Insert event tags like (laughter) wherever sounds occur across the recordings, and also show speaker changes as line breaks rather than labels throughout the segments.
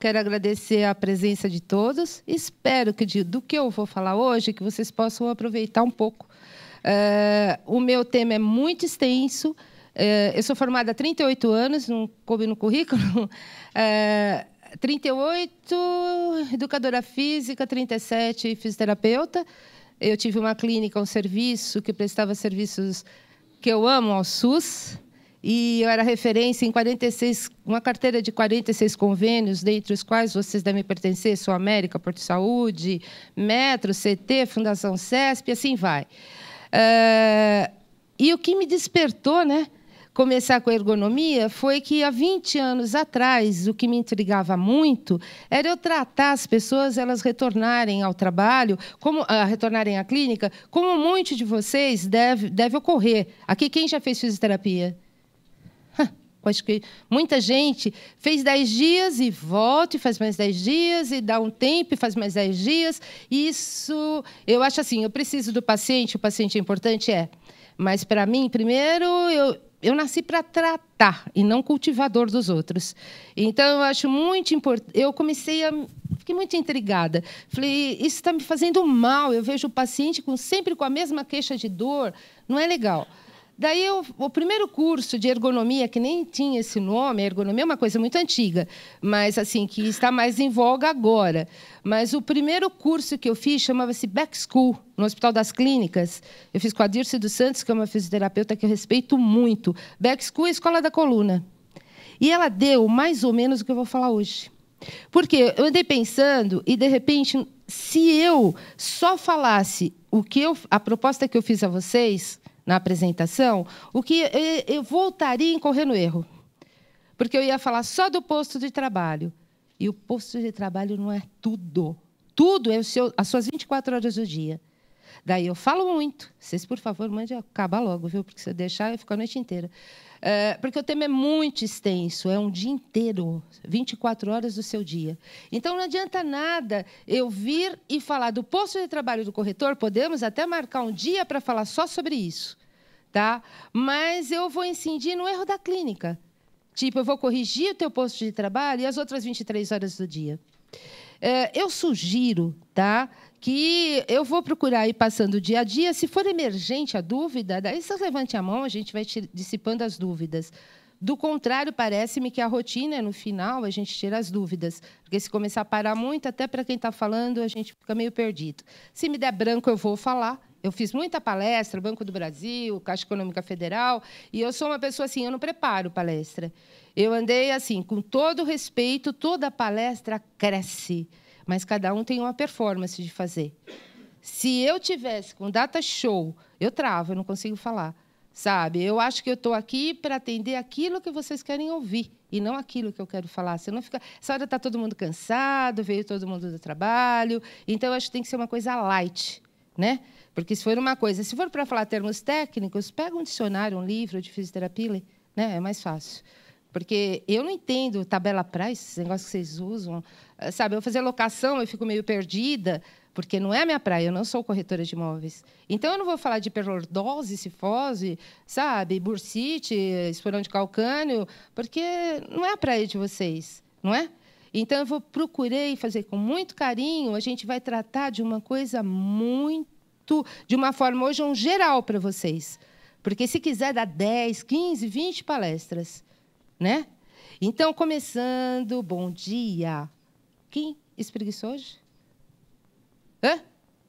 Quero agradecer a presença de todos. Espero que de, do que eu vou falar hoje, que vocês possam aproveitar um pouco. Eh, o meu tema é muito extenso. Eh, eu sou formada há 38 anos, não coube no currículo. 38, (laughs) eh, educadora física, 37, fisioterapeuta. Eu tive uma clínica, um serviço que prestava serviços que eu amo ao SUS e eu era referência em 46, uma carteira de 46 convênios, dentre os quais vocês devem pertencer, Sul América, Porto Saúde, Metro, CT, Fundação CESP, assim vai. Uh, e o que me despertou, né? Começar com a ergonomia foi que há 20 anos atrás o que me intrigava muito era eu tratar as pessoas elas retornarem ao trabalho, como uh, retornarem à clínica, como muitos de vocês deve, deve ocorrer. Aqui quem já fez fisioterapia? Acho que muita gente fez 10 dias e volta e faz mais 10 dias e dá um tempo e faz mais 10 dias. Isso, eu acho assim, eu preciso do paciente, o paciente é importante, é. Mas para mim, primeiro, eu, eu nasci para tratar e não cultivador dos outros. Então, eu acho muito importante. Eu comecei a. Fiquei muito intrigada. Falei, isso está me fazendo mal. Eu vejo o paciente com, sempre com a mesma queixa de dor. Não é legal. Daí, eu, o primeiro curso de ergonomia, que nem tinha esse nome, ergonomia é uma coisa muito antiga, mas assim que está mais em voga agora. Mas o primeiro curso que eu fiz chamava-se Back School, no Hospital das Clínicas. Eu fiz com a Dirce dos Santos, que é uma fisioterapeuta que eu respeito muito. Back School é a escola da coluna. E ela deu mais ou menos o que eu vou falar hoje. Porque eu andei pensando e, de repente, se eu só falasse o que eu, a proposta que eu fiz a vocês na apresentação, o que eu voltaria em correr no erro. Porque eu ia falar só do posto de trabalho. E o posto de trabalho não é tudo. Tudo é seu, as suas 24 horas do dia. Daí eu falo muito. Vocês, por favor, mandem acabar logo, viu? Porque se eu deixar, eu fico a noite inteira. É, porque o tema é muito extenso, é um dia inteiro, 24 horas do seu dia. Então não adianta nada eu vir e falar do posto de trabalho do corretor, podemos até marcar um dia para falar só sobre isso, tá? Mas eu vou incidir no erro da clínica. Tipo, eu vou corrigir o teu posto de trabalho e as outras 23 horas do dia. É, eu sugiro, tá? que eu vou procurar ir passando o dia a dia. Se for emergente a dúvida, daí você levante a mão, a gente vai dissipando as dúvidas. Do contrário, parece-me que a rotina, é no final, a gente tira as dúvidas. Porque se começar a parar muito, até para quem está falando, a gente fica meio perdido. Se me der branco, eu vou falar. Eu fiz muita palestra, Banco do Brasil, Caixa Econômica Federal, e eu sou uma pessoa assim, eu não preparo palestra. Eu andei assim, com todo respeito, toda palestra cresce mas cada um tem uma performance de fazer. Se eu tivesse com data show, eu travo, eu não consigo falar. Sabe? Eu acho que eu estou aqui para atender aquilo que vocês querem ouvir e não aquilo que eu quero falar. Se não fica, essa hora está todo mundo cansado, veio todo mundo do trabalho, então eu acho que tem que ser uma coisa light, né? Porque se for uma coisa, se for para falar termos técnicos, pega um dicionário, um livro de fisioterapia, né? É mais fácil. Porque eu não entendo tabela praia, esses negócios que vocês usam. Eh, sabe, eu fazer locação, eu fico meio perdida, porque não é a minha praia, eu não sou corretora de imóveis. Então, eu não vou falar de perlordose, cifose, sabe, bursite, esporão de calcânio, porque não é a praia de vocês, não é? Então, eu vou, procurei fazer com muito carinho, a gente vai tratar de uma coisa muito, de uma forma hoje um geral para vocês. Porque se quiser dar 10, 15, 20 palestras, né? Então, começando, bom dia. Quem espreguiçou hoje? Hã?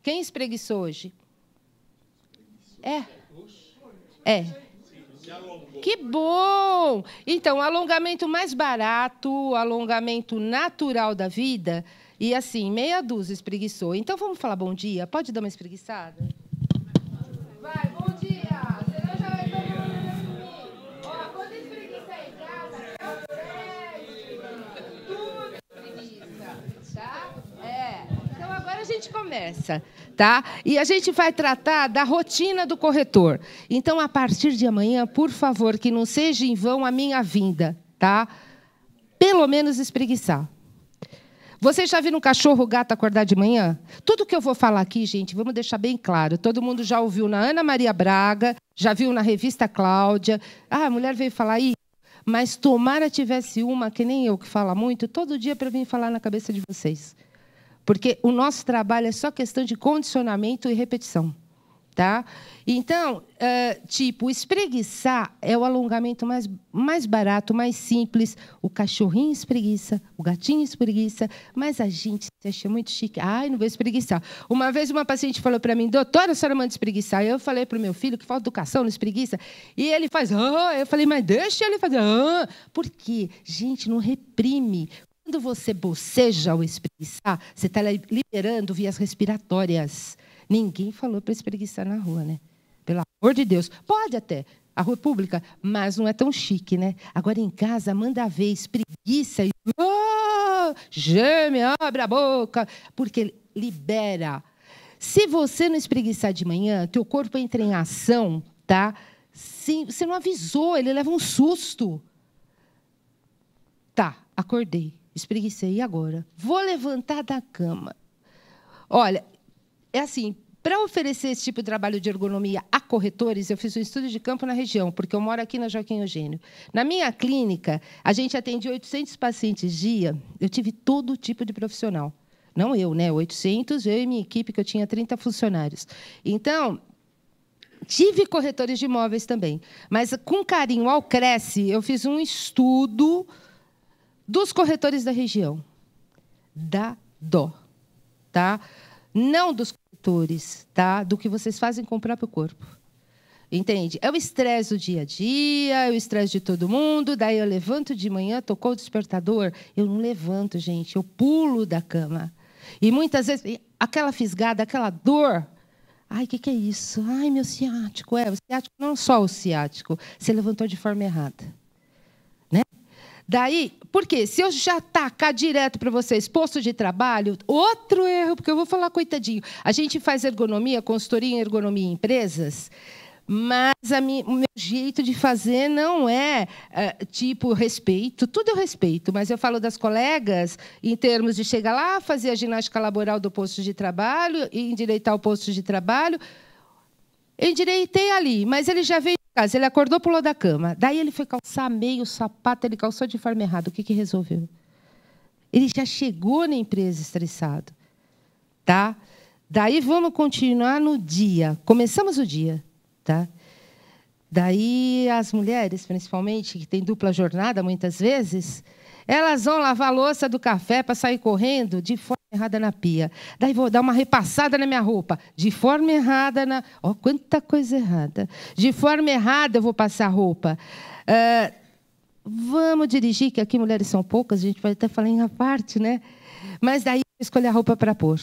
Quem espreguiçou hoje? É. É. Que bom! Então, alongamento mais barato, alongamento natural da vida. E assim, meia dúzia espreguiçou. Então, vamos falar bom dia? Pode dar uma espreguiçada? Vai, bom Agora a gente começa, tá? E a gente vai tratar da rotina do corretor. Então, a partir de amanhã, por favor, que não seja em vão a minha vinda, tá? Pelo menos espreguiçar. Vocês já viram um cachorro gato acordar de manhã? Tudo que eu vou falar aqui, gente, vamos deixar bem claro. Todo mundo já ouviu na Ana Maria Braga, já viu na revista Cláudia. Ah, a mulher veio falar aí. Mas tomara tivesse uma, que nem eu, que fala muito, todo dia para vir falar na cabeça de vocês. Porque o nosso trabalho é só questão de condicionamento e repetição. Tá? Então, uh, tipo, espreguiçar é o alongamento mais, mais barato, mais simples. O cachorrinho espreguiça, o gatinho espreguiça, mas a gente se acha muito chique. Ai, não vou espreguiçar. Uma vez uma paciente falou para mim, doutora, a senhora manda espreguiçar. Eu falei para o meu filho que falta educação, não espreguiça. E ele faz, ah. eu falei, mas deixa ele fazer. Ah. Por quê? Gente, não reprime. Quando você boceja ao espreguiçar, você está liberando vias respiratórias. Ninguém falou para espreguiçar na rua, né? Pelo amor de Deus. Pode até, a rua é pública, mas não é tão chique, né? Agora em casa, manda ver espreguiça e. Oh, geme, abre a boca, porque libera. Se você não espreguiçar de manhã, teu corpo entra em ação, tá? Sim, você não avisou, ele leva um susto. Tá, acordei. Espreguicei agora. Vou levantar da cama. Olha, é assim, para oferecer esse tipo de trabalho de ergonomia a corretores, eu fiz um estudo de campo na região, porque eu moro aqui na Joaquim Eugênio. Na minha clínica, a gente atende 800 pacientes dia. Eu tive todo tipo de profissional. Não eu, né? 800, eu e minha equipe, que eu tinha 30 funcionários. Então, tive corretores de imóveis também. Mas, com carinho ao Cresce, eu fiz um estudo dos corretores da região. Dá dó, tá? Não dos corretores, tá? Do que vocês fazem com o próprio corpo. Entende? É o estresse do dia a dia, é o estresse de todo mundo. Daí eu levanto de manhã, tocou o despertador. Eu não levanto, gente. Eu pulo da cama. E muitas vezes, aquela fisgada, aquela dor. Ai, o que, que é isso? Ai, meu ciático. É, o ciático não só o ciático. Você levantou de forma errada. Né? Daí, porque se eu já tacar direto para vocês posto de trabalho, outro erro, porque eu vou falar coitadinho. A gente faz ergonomia, consultoria em ergonomia em empresas, mas minha, o meu jeito de fazer não é, é tipo respeito, tudo eu respeito, mas eu falo das colegas em termos de chegar lá, fazer a ginástica laboral do posto de trabalho e endireitar o posto de trabalho. endireitei ali, mas ele já veio casa, ele acordou, pulou da cama. Daí ele foi calçar meio sapato, ele calçou de forma errada. O que, que resolveu? Ele já chegou na empresa estressado. Tá? Daí vamos continuar no dia. Começamos o dia. Tá? Daí as mulheres, principalmente, que têm dupla jornada muitas vezes, elas vão lavar a louça do café para sair correndo de forma errada na pia. Daí vou dar uma repassada na minha roupa. De forma errada na. Ó, oh, quanta coisa errada. De forma errada eu vou passar a roupa. Uh, vamos dirigir, que aqui mulheres são poucas, a gente pode até falar em uma parte, né? Mas daí eu escolho a roupa para pôr.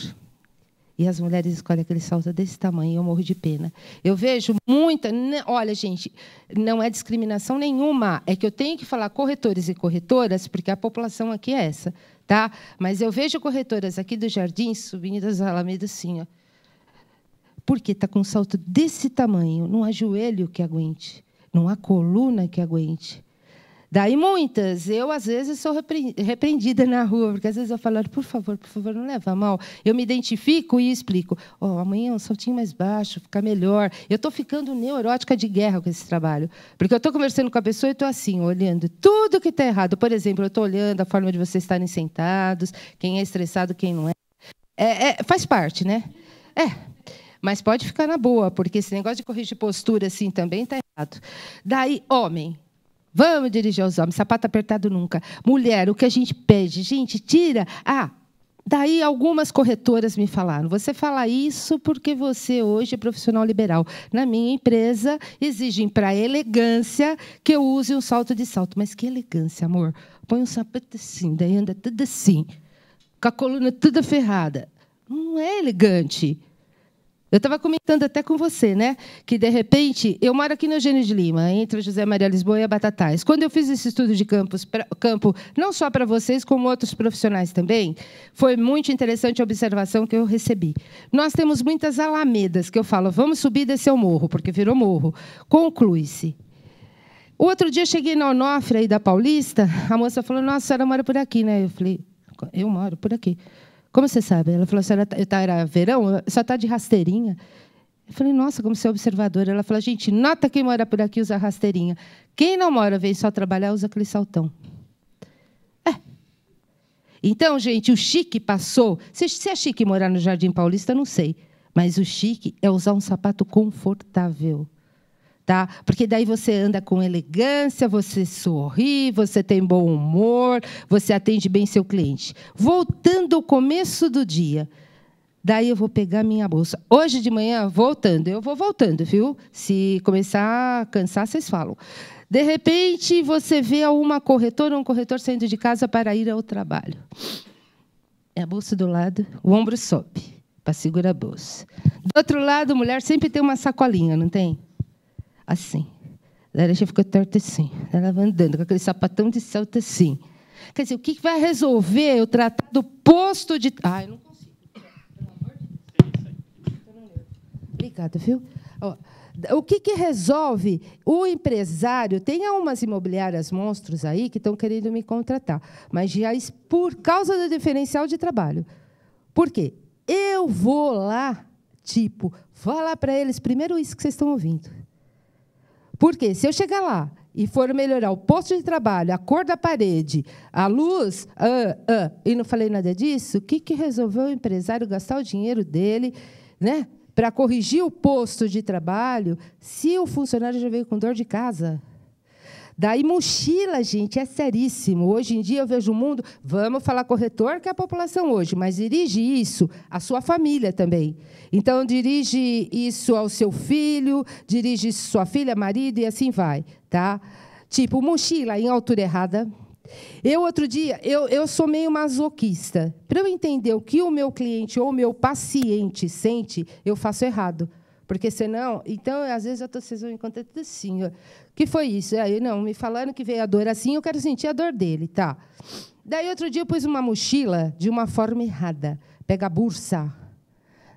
E as mulheres escolhem aquele salto desse tamanho e eu morro de pena. Eu vejo muita. Né, olha, gente, não é discriminação nenhuma. É que eu tenho que falar corretores e corretoras, porque a população aqui é essa. tá? Mas eu vejo corretoras aqui do Jardim subindo das alamedas assim. Ó. Porque está com um salto desse tamanho. Não há joelho que aguente. Não há coluna que aguente. Daí muitas. Eu, às vezes, sou repreendida na rua, porque às vezes eu falo, por favor, por favor, não leva mal. Eu me identifico e explico. Oh, amanhã um saltinho é mais baixo, ficar melhor. Eu estou ficando neurótica de guerra com esse trabalho. Porque eu estou conversando com a pessoa e estou assim, olhando tudo que está errado. Por exemplo, eu estou olhando a forma de vocês estarem sentados, quem é estressado, quem não é. é, é faz parte, né? É, mas pode ficar na boa, porque esse negócio de corrigir postura assim também está errado. Daí, homem, Vamos dirigir aos homens, sapato apertado nunca. Mulher, o que a gente pede? Gente, tira. Ah, daí algumas corretoras me falaram: você fala isso porque você hoje é profissional liberal. Na minha empresa, exigem para elegância que eu use um salto de salto. Mas que elegância, amor. Põe um sapato assim, daí anda tudo assim, com a coluna toda ferrada. Não é elegante. Eu estava comentando até com você, né? Que de repente, eu moro aqui no Eugênio de Lima, entre José Maria Lisboa e a Batatais. Quando eu fiz esse estudo de campos, pra, campo, não só para vocês, como outros profissionais também, foi muito interessante a observação que eu recebi. Nós temos muitas alamedas que eu falo, vamos subir e descer o morro, porque virou morro. Conclui-se. Outro dia cheguei na Onofre aí da Paulista, a moça falou: Nossa, a senhora mora por aqui, né? Eu falei: Eu moro por aqui. Como você sabe? Ela falou, senhora, assim, tá, tá, era verão, só está de rasteirinha. Eu falei, nossa, como você é observadora. Ela falou, gente, nota quem mora por aqui usa rasteirinha. Quem não mora, vem só trabalhar, usa aquele saltão. É. Então, gente, o chique passou. Se é chique morar no Jardim Paulista, não sei. Mas o chique é usar um sapato confortável tá? Porque daí você anda com elegância, você sorri, você tem bom humor, você atende bem seu cliente. Voltando ao começo do dia, daí eu vou pegar minha bolsa. Hoje de manhã, voltando, eu vou voltando, viu? Se começar a cansar, vocês falam. De repente, você vê uma corretora ou um corretor saindo de casa para ir ao trabalho. É a bolsa do lado, o ombro sobe para segurar a bolsa. Do outro lado, mulher sempre tem uma sacolinha, não tem? assim. Ela já ficou torta assim. Né, Ela vai andando com aquele sapatão de salto assim. Quer dizer, o que vai resolver eu tratar do posto de. Ah, eu não consigo. Pelo amor de Deus. Obrigada, viu? o que, que, resolve o empresário? Tem algumas imobiliárias monstros aí que estão querendo me contratar, mas já por causa do diferencial de trabalho. Por quê? Eu vou lá, tipo, falar para eles primeiro isso que vocês estão ouvindo. Porque se eu chegar lá e for melhorar o posto de trabalho, a cor da parede, a luz, uh, uh, e não falei nada disso, o que, que resolveu o empresário gastar o dinheiro dele né, para corrigir o posto de trabalho se o funcionário já veio com dor de casa? Daí mochila, gente, é seríssimo. Hoje em dia eu vejo o mundo, vamos falar corretor que é a população hoje, mas dirige isso à sua família também. Então dirige isso ao seu filho, dirige isso à sua filha, marido e assim vai, tá? Tipo mochila em altura errada. Eu, outro dia, eu, eu sou meio masoquista. Para eu entender o que o meu cliente ou o meu paciente sente, eu faço errado. Porque senão. Então, às vezes, eu tô, vocês vão encontrar tudo assim que foi isso? Aí, não, me falando que veio a dor assim, eu quero sentir a dor dele, tá? Daí, outro dia, eu pus uma mochila de uma forma errada. Pega a bursa.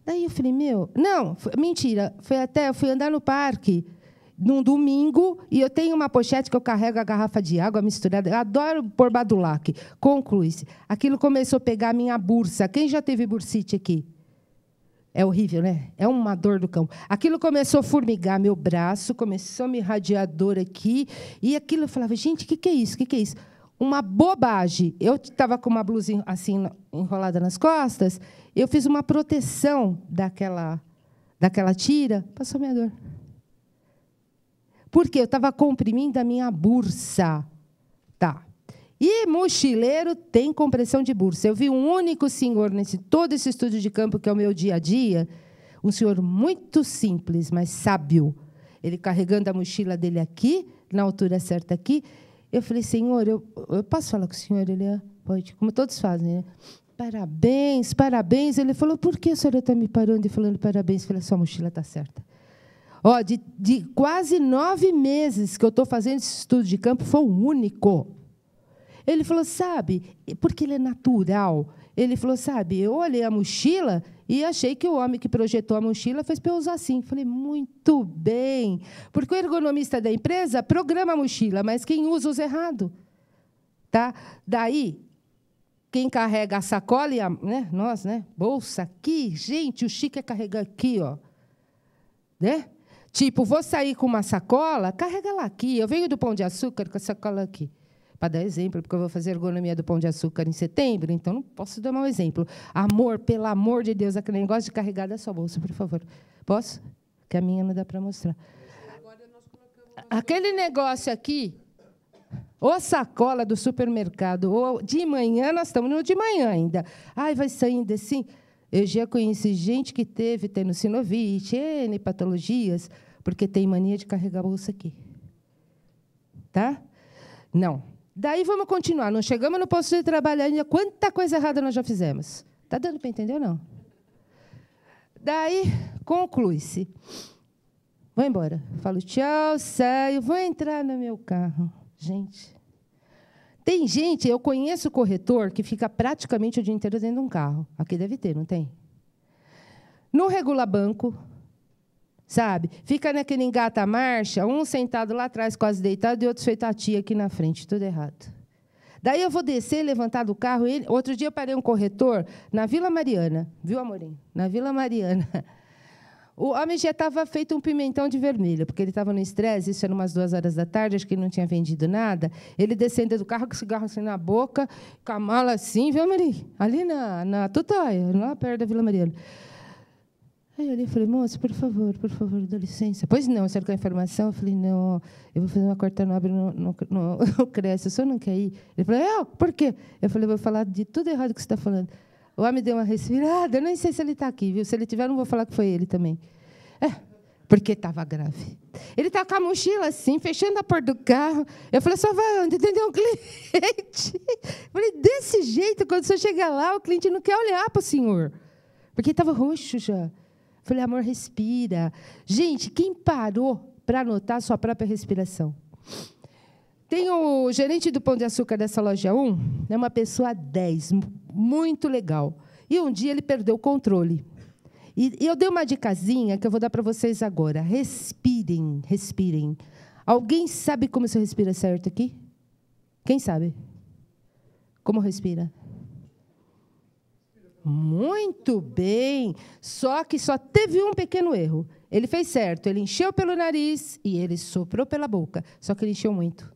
Daí eu falei, meu, não, foi, mentira. Foi até, eu fui andar no parque num domingo e eu tenho uma pochete que eu carrego a garrafa de água misturada. Eu adoro pôr badulac. Conclui-se. Aquilo começou a pegar a minha bursa. Quem já teve bursite aqui? É horrível, né? É uma dor do cão. Aquilo começou a formigar meu braço, começou a me irradiar dor aqui. E aquilo eu falava, gente, o que, que é isso? O que, que é isso? Uma bobagem. Eu estava com uma blusa assim enrolada nas costas, eu fiz uma proteção daquela, daquela tira, passou minha dor. Porque eu estava comprimindo a minha bursa. Tá. E mochileiro tem compressão de bursa. Eu vi um único senhor nesse todo esse estúdio de campo, que é o meu dia a dia, um senhor muito simples, mas sábio. Ele carregando a mochila dele aqui, na altura certa aqui. Eu falei, senhor, eu, eu posso falar com o senhor? Ele é, pode, como todos fazem, né? Parabéns, parabéns. Ele falou, por que a senhora está me parando e falando parabéns? Eu falei, sua mochila está certa. Ó, de, de quase nove meses que eu estou fazendo esse estudo de campo, foi o único ele falou, sabe, porque ele é natural. Ele falou, sabe, eu olhei a mochila e achei que o homem que projetou a mochila fez para eu usar assim. Falei, muito bem. Porque o ergonomista da empresa programa a mochila, mas quem usa usa errado. Tá? Daí, quem carrega a sacola e a, né, nós, né, bolsa aqui, gente, o chique é carregar aqui, ó. Né? Tipo, vou sair com uma sacola, carrega lá aqui. Eu venho do Pão de Açúcar com a sacola aqui para dar exemplo, porque eu vou fazer ergonomia do Pão de Açúcar em setembro, então não posso dar mau exemplo. Amor, pelo amor de Deus, aquele negócio de carregar da sua bolsa, por favor. Posso? Que a minha não dá para mostrar. Aquele negócio aqui, ou sacola do supermercado, ou de manhã, nós estamos no de manhã ainda. Ai, vai saindo assim. Eu já conheci gente que teve tenossinovite, N patologias, porque tem mania de carregar a bolsa aqui. Tá? Não. Daí vamos continuar. Não chegamos no posto de trabalho ainda. Quanta coisa errada nós já fizemos. Está dando para entender ou não? Daí conclui-se. Vou embora. Falo tchau, saio, vou entrar no meu carro. Gente. Tem gente, eu conheço corretor que fica praticamente o dia inteiro dentro de um carro. Aqui deve ter, não tem? Não regula banco, sabe? Fica naquele engata-marcha, um sentado lá atrás, quase deitado, e outro feito a tia aqui na frente, tudo errado. Daí eu vou descer, levantar do carro. Ele... Outro dia parei um corretor na Vila Mariana, viu, Amorim? Na Vila Mariana. O homem já estava feito um pimentão de vermelho, porque ele estava no estresse, isso era umas duas horas da tarde, acho que ele não tinha vendido nada. Ele descendo do carro com o cigarro assim na boca, com a mala assim, viu, Amorim? Ali na, na Tutóia, lá perto da Vila Mariana. Aí eu olhei e falei, moça, por favor, por favor, dá licença. Pois não, você senhor quer informação? Eu falei, não, eu vou fazer uma corta nobre no, no, no, (laughs) no Cresce, o senhor não quer ir? Ele falou, eu, é, por quê? Eu falei, vou falar de tudo errado que você está falando. O homem deu uma respirada, eu nem sei se ele está aqui, viu? Se ele tiver, não vou falar que foi ele também. É, porque estava grave. Ele estava tá com a mochila assim, fechando a porta do carro. Eu falei, só vai onde? Entendeu? Um (laughs) cliente. Eu falei, desse jeito, quando o senhor chegar lá, o cliente não quer olhar para o senhor. Porque estava roxo já. Falei, amor, respira. Gente, quem parou para anotar a sua própria respiração? Tem o gerente do Pão de Açúcar dessa loja 1, é né, uma pessoa 10, muito legal. E um dia ele perdeu o controle. E, eu dei uma dicasinha que eu vou dar para vocês agora. Respirem, respirem. Alguém sabe como se respira certo aqui? Quem sabe? Como respira? Muito bem, só que só teve um pequeno erro. Ele fez certo, ele encheu pelo nariz e ele soprou pela boca, só que ele encheu muito.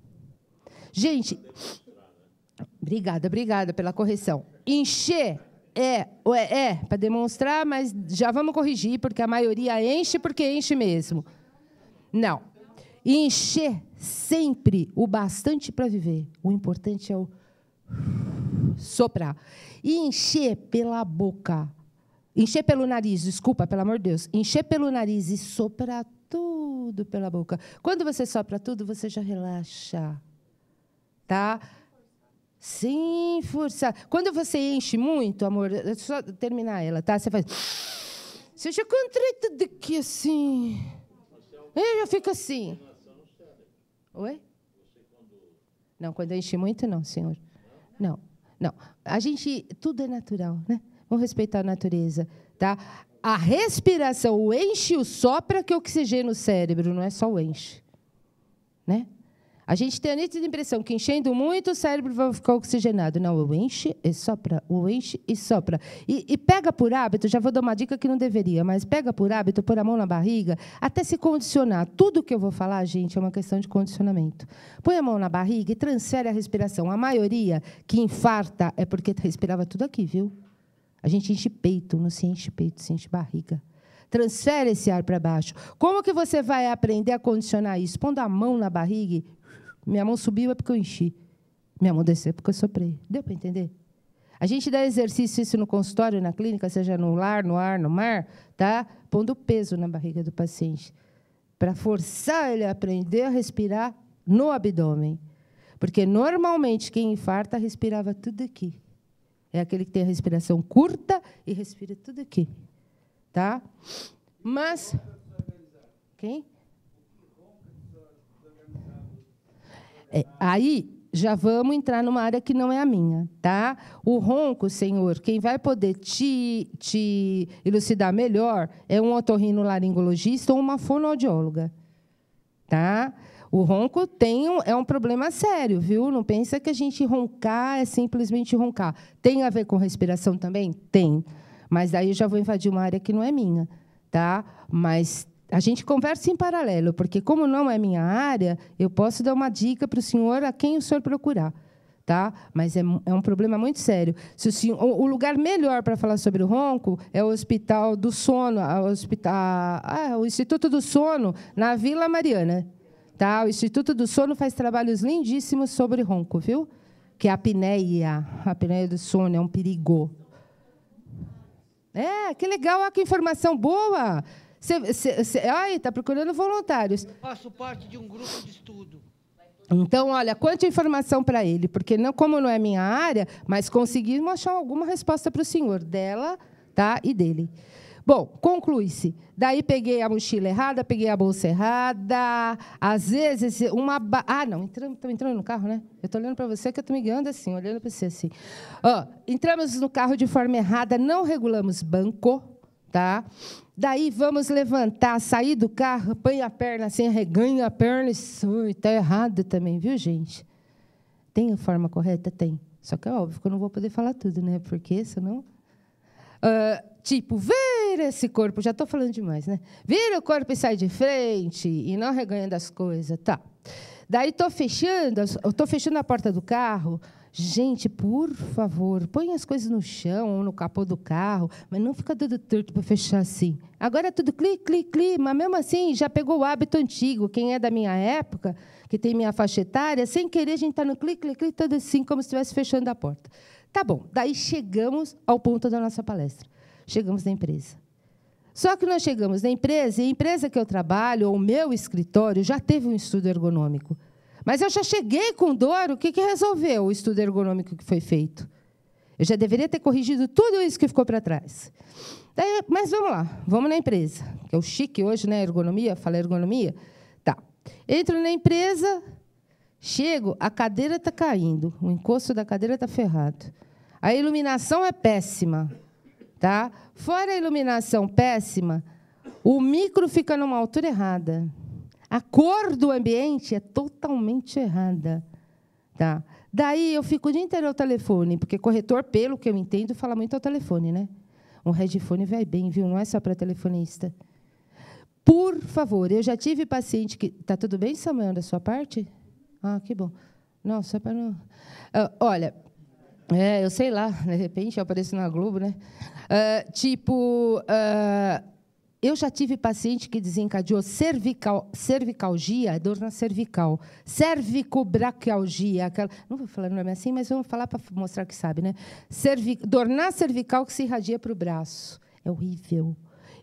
Gente, obrigada, obrigada pela correção. Encher é, é, é para demonstrar, mas já vamos corrigir, porque a maioria enche porque enche mesmo. Não. Encher sempre o bastante para viver. O importante é o soprar. E encher pela boca. Encher pelo nariz, desculpa, pelo amor de Deus. Encher pelo nariz e soprar tudo pela boca. Quando você sopra tudo, você já relaxa. Tá? Sim, força. Quando você enche muito, amor, é só terminar ela, tá? Você faz. você já contrai de que assim. Eu é, já fico assim. Oi? Não, quando eu enchi muito, não, senhor. Não. Não, a gente tudo é natural, né? Vamos respeitar a natureza, tá? A respiração, o enche e o sopra que oxigena o cérebro, não é só o enche, né? A gente tem a nítida impressão que enchendo muito o cérebro vai ficar oxigenado. Não, eu enche e sopra, eu enche e sopra. E, e, pega por hábito, já vou dar uma dica que não deveria, mas pega por hábito, pôr a mão na barriga, até se condicionar. Tudo que eu vou falar, gente, é uma questão de condicionamento. Põe a mão na barriga e transfere a respiração. A maioria que infarta é porque (laughs) respirava tudo aqui, viu? A gente enche peito, não se enche peito, se enche barriga transfere esse ar para baixo. Como que você vai aprender a condicionar isso? Pondo a mão na barriga minha mão subiu é porque eu enchi. Minha mão desceu é porque eu soprei. Deu para entender? A gente dá exercício isso no consultório, na clínica, seja no lar, no ar, no mar, tá? Pondo peso na barriga do paciente para forçar ele a aprender a respirar no abdômen. Porque normalmente quem infarta respirava tudo aqui. É aquele que tem a respiração curta e respira tudo aqui. Tá? Mas quem? É, aí já vamos entrar numa área que não é a minha, tá? O ronco, senhor, quem vai poder te, te elucidar melhor é um otorrinolaringologista ou uma fonoaudióloga, tá? O ronco tem um, é um problema sério, viu? Não pensa que a gente roncar é simplesmente roncar. Tem a ver com respiração também? Tem. Mas daí eu já vou invadir uma área que não é minha, tá? Mas a gente conversa em paralelo, porque como não é minha área, eu posso dar uma dica para o senhor a quem o senhor procurar. Tá? Mas é, é um problema muito sério. Se o, senhor, o lugar melhor para falar sobre o ronco é o Hospital do Sono, a, a, a, o Instituto do Sono, na Vila Mariana. Tá? O Instituto do Sono faz trabalhos lindíssimos sobre ronco, viu? Que é a apneia, a apneia do sono é um perigo. É, que legal, olha que informação boa! Cê, cê, cê, ai, está procurando voluntários. Eu faço parte de um grupo de estudo. Então, olha, quanta informação para ele, porque não, como não é minha área, mas conseguimos achar alguma resposta para o senhor, dela tá, e dele. Bom, conclui-se. Daí peguei a mochila errada, peguei a bolsa errada. Às vezes, uma. Ba... Ah, não, entramos, estamos entrando no carro, né? Eu estou olhando para você que eu estou me guiando assim, olhando para você assim. entramos no carro de forma errada, não regulamos banco, tá? Daí vamos levantar, sair do carro, apanha a perna assim, reganha a perna e Está errado também, viu, gente? Tem a forma correta? Tem. Só que é óbvio que eu não vou poder falar tudo, né? Porque senão. Uh, tipo, vira esse corpo, já estou falando demais, né? Vira o corpo e sai de frente, e não reganha das coisas, tá. Daí estou fechando, estou fechando a porta do carro, Gente, por favor, põe as coisas no chão ou no capô do carro, mas não fica tudo torto para fechar assim. Agora é tudo clique, clique, clique, mas mesmo assim já pegou o hábito antigo. Quem é da minha época, que tem minha faixa etária, sem querer a gente está no clique, clique, clique tudo assim, como se estivesse fechando a porta. Tá bom, daí chegamos ao ponto da nossa palestra. Chegamos na empresa. Só que nós chegamos na empresa, e a empresa que eu trabalho, ou o meu escritório, já teve um estudo ergonômico. Mas eu já cheguei com dor, o que, que resolveu o estudo ergonômico que foi feito? Eu já deveria ter corrigido tudo isso que ficou para trás. Daí, mas vamos lá, vamos na empresa. Que é o chique hoje, né? Ergonomia, fala ergonomia. Tá. Entro na empresa, chego, a cadeira está caindo, o encosto da cadeira está ferrado. A iluminação é péssima. Tá? Fora a iluminação péssima, o micro fica numa altura errada a cor do ambiente é totalmente errada. Tá? Daí eu fico o dia inteiro ao telefone, porque corretor, pelo que eu entendo, fala muito ao telefone, né? Um headphone vai bem, viu? Não é só para telefonista. Por favor, eu já tive paciente que. Está tudo bem, Samuel, da sua parte? Ah, que bom. Não, só para não. Uh, olha, é, eu sei lá, de repente eu apareço na Globo, né? Uh, tipo, uh, eu já tive paciente que desencadeou cervical, cervicalgia, dor na cervical, cervicobraquialgia, aquela, não vou falar o nome assim, mas vamos falar para mostrar que sabe, né? Cervi, dor na cervical que se irradia para o braço. É horrível.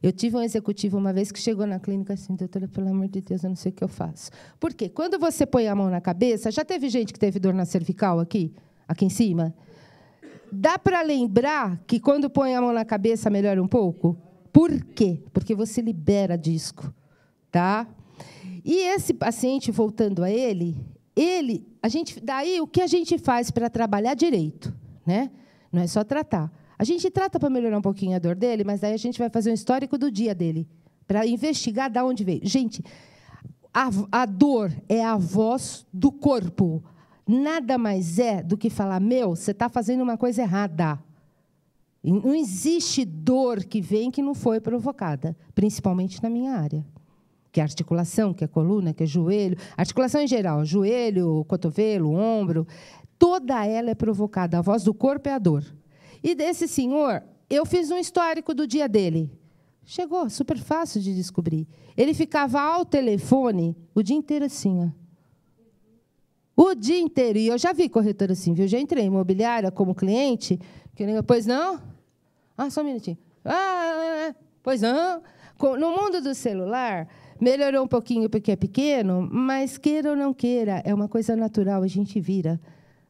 Eu tive um executivo uma vez que chegou na clínica assim, doutora, pelo amor de Deus, eu não sei o que eu faço. Por quê? Quando você põe a mão na cabeça, já teve gente que teve dor na cervical aqui? Aqui em cima? Dá para lembrar que quando põe a mão na cabeça melhora um pouco? Por quê? Porque você libera disco, tá? E esse paciente, voltando a ele, ele, a gente, daí o que a gente faz para trabalhar direito, né? Não é só tratar. A gente trata para melhorar um pouquinho a dor dele, mas daí a gente vai fazer um histórico do dia dele, para investigar da onde veio. Gente, a, a dor é a voz do corpo. Nada mais é do que falar: meu, você está fazendo uma coisa errada. Não existe dor que vem que não foi provocada, principalmente na minha área. Que é articulação, que é coluna, que é joelho, articulação em geral, joelho, cotovelo, ombro, toda ela é provocada. A voz do corpo é a dor. E desse senhor, eu fiz um histórico do dia dele. Chegou, super fácil de descobrir. Ele ficava ao telefone o dia inteiro assim, ó. O dia inteiro. E eu já vi corretora assim, viu? Já entrei em imobiliária como cliente. Que nem, pois não? Ah, só um minutinho. Ah, ah, ah, ah. pois não. No mundo do celular, melhorou um pouquinho porque é pequeno, mas queira ou não queira, é uma coisa natural, a gente vira.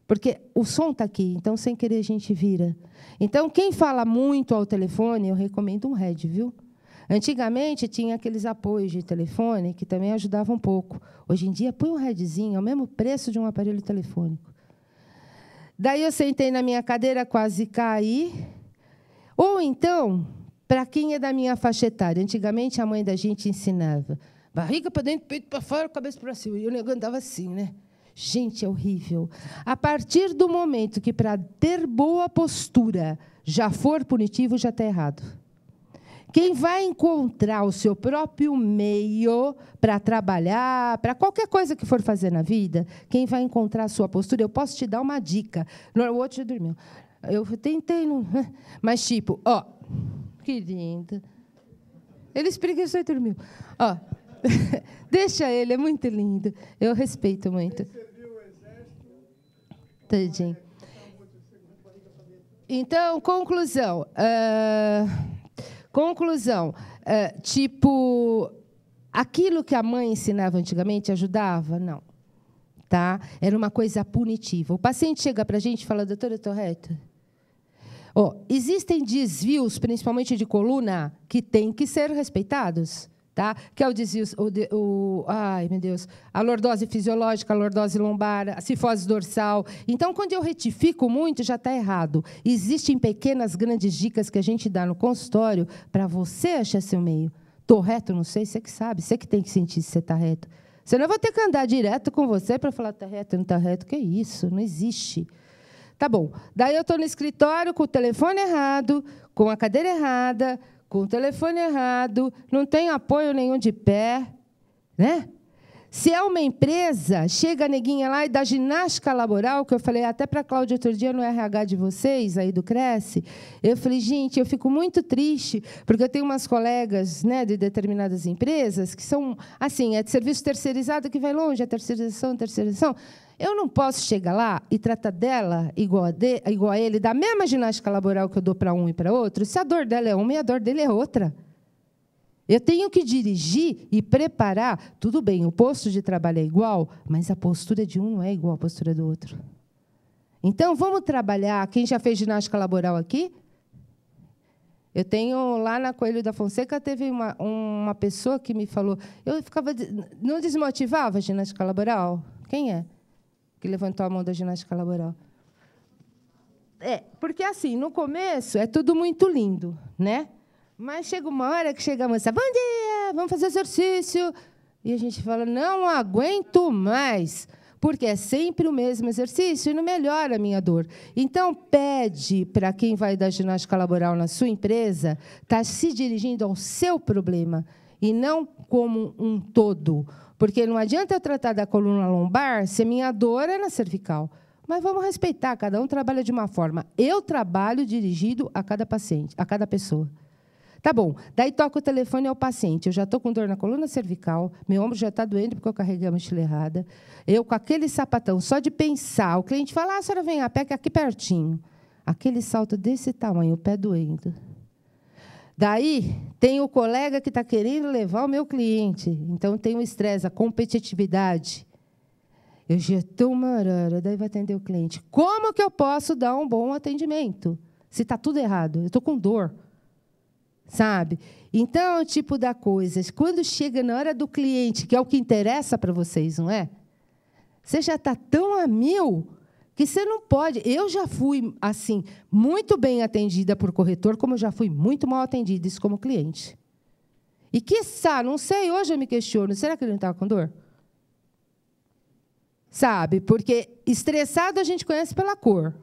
Porque o som está aqui, então sem querer a gente vira. Então, quem fala muito ao telefone, eu recomendo um head, viu? Antigamente tinha aqueles apoios de telefone que também ajudavam um pouco. Hoje em dia, põe um headzinho, ao é mesmo preço de um aparelho telefônico. Daí eu sentei na minha cadeira, quase caí. Ou então, para quem é da minha faixa etária, antigamente a mãe da gente ensinava barriga para dentro, peito para fora, cabeça para cima. E o negócio andava assim, né? Gente, é horrível. A partir do momento que, para ter boa postura, já for punitivo, já está errado. Quem vai encontrar o seu próprio meio para trabalhar, para qualquer coisa que for fazer na vida, quem vai encontrar a sua postura, eu posso te dar uma dica. O outro já dormiu. Eu tentei, não... (laughs) mas tipo, ó, que linda. Ele espreguiçou e dormiu. Ó, (laughs) deixa ele, é muito lindo. Eu respeito muito. Tadinho. Então, conclusão. Uh, conclusão. Uh, tipo, aquilo que a mãe ensinava antigamente ajudava? Não. Tá? Era uma coisa punitiva. O paciente chega para a gente e fala, doutora, eu estou reto? Oh, existem desvios, principalmente de coluna, que têm que ser respeitados. Tá? Que é o desvio, o, o, ai meu Deus, a lordose fisiológica, a lordose lombar, a cifose dorsal. Então, quando eu retifico muito, já está errado. Existem pequenas, grandes dicas que a gente dá no consultório para você achar seu meio. Tô reto, não sei, você que sabe, você que tem que sentir se você está reto. Senão eu vou ter que andar direto com você para falar, está reto, não está reto. Que isso? Não existe. Tá bom. Daí eu estou no escritório com o telefone errado, com a cadeira errada, com o telefone errado, não tenho apoio nenhum de pé, né? Se é uma empresa, chega a neguinha lá e dá ginástica laboral, que eu falei até para a Cláudia outro dia no RH de vocês, aí do Cresce. Eu falei, gente, eu fico muito triste, porque eu tenho umas colegas né, de determinadas empresas que são, assim, é de serviço terceirizado que vai longe, é terceirização, terceirização. Eu não posso chegar lá e tratar dela igual a, de, igual a ele, da mesma ginástica laboral que eu dou para um e para outro, se a dor dela é uma e a dor dele é outra. Eu tenho que dirigir e preparar. Tudo bem, o posto de trabalho é igual, mas a postura de um não é igual à postura do outro. Então, vamos trabalhar. Quem já fez ginástica laboral aqui? Eu tenho lá na Coelho da Fonseca, teve uma, uma pessoa que me falou. Eu ficava. Não desmotivava a ginástica laboral? Quem é que levantou a mão da ginástica laboral? É, porque assim, no começo é tudo muito lindo, né? Mas chega uma hora que chega a moça, bom dia, vamos fazer exercício. E a gente fala, não aguento mais, porque é sempre o mesmo exercício e não melhora a minha dor. Então, pede para quem vai da ginástica laboral na sua empresa, está se dirigindo ao seu problema e não como um todo. Porque não adianta eu tratar da coluna lombar se minha dor é na cervical. Mas vamos respeitar, cada um trabalha de uma forma. Eu trabalho dirigido a cada paciente, a cada pessoa. Tá bom. Daí toca o telefone ao paciente. Eu já estou com dor na coluna cervical, meu ombro já está doendo porque eu carreguei a mochila errada. Eu com aquele sapatão, só de pensar, o cliente fala: ah, a senhora vem a pé, que aqui pertinho. Aquele salto desse tamanho, o pé doendo. Daí tem o colega que está querendo levar o meu cliente. Então tem o estresse, a competitividade. Eu já estou marara, daí vai atender o cliente. Como que eu posso dar um bom atendimento? Se está tudo errado, eu estou com dor sabe? Então, é o tipo da coisa. Quando chega na hora do cliente, que é o que interessa para vocês, não é? Você já está tão a mil que você não pode. Eu já fui, assim, muito bem atendida por corretor, como eu já fui muito mal atendida, isso como cliente. E, quiçá, não sei, hoje eu me questiono, será que ele não estava com dor? Sabe, porque estressado a gente conhece pela cor.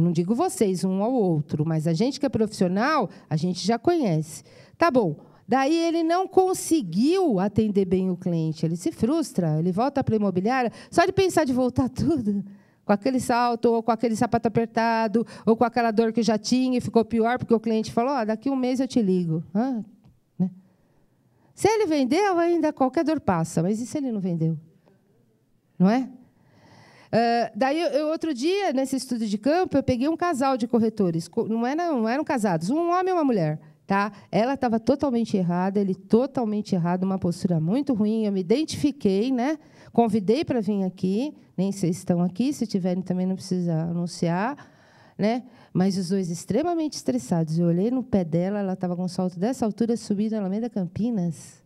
Não digo vocês um ao outro, mas a gente que é profissional, a gente já conhece. Tá bom. Daí ele não conseguiu atender bem o cliente, ele se frustra, ele volta para a imobiliária, só de pensar de voltar (laughs) tudo, com aquele salto, ou com aquele sapato apertado, ou com aquela dor que já tinha e ficou pior, porque o cliente falou: oh, daqui um mês eu te ligo. Ah, né? Se ele vendeu, ainda qualquer dor passa, mas e se ele não vendeu? Não é? Uh, daí, eu, outro dia, nesse estudo de campo, eu peguei um casal de corretores. Não, era, não eram casados, um homem e uma mulher. Tá? Ela estava totalmente errada, ele totalmente errado, uma postura muito ruim. Eu me identifiquei, né? convidei para vir aqui. Nem sei se estão aqui, se tiverem também não precisa anunciar. Né? Mas os dois extremamente estressados. Eu olhei no pé dela, ela estava com um salto dessa altura, subindo na Alameda Campinas.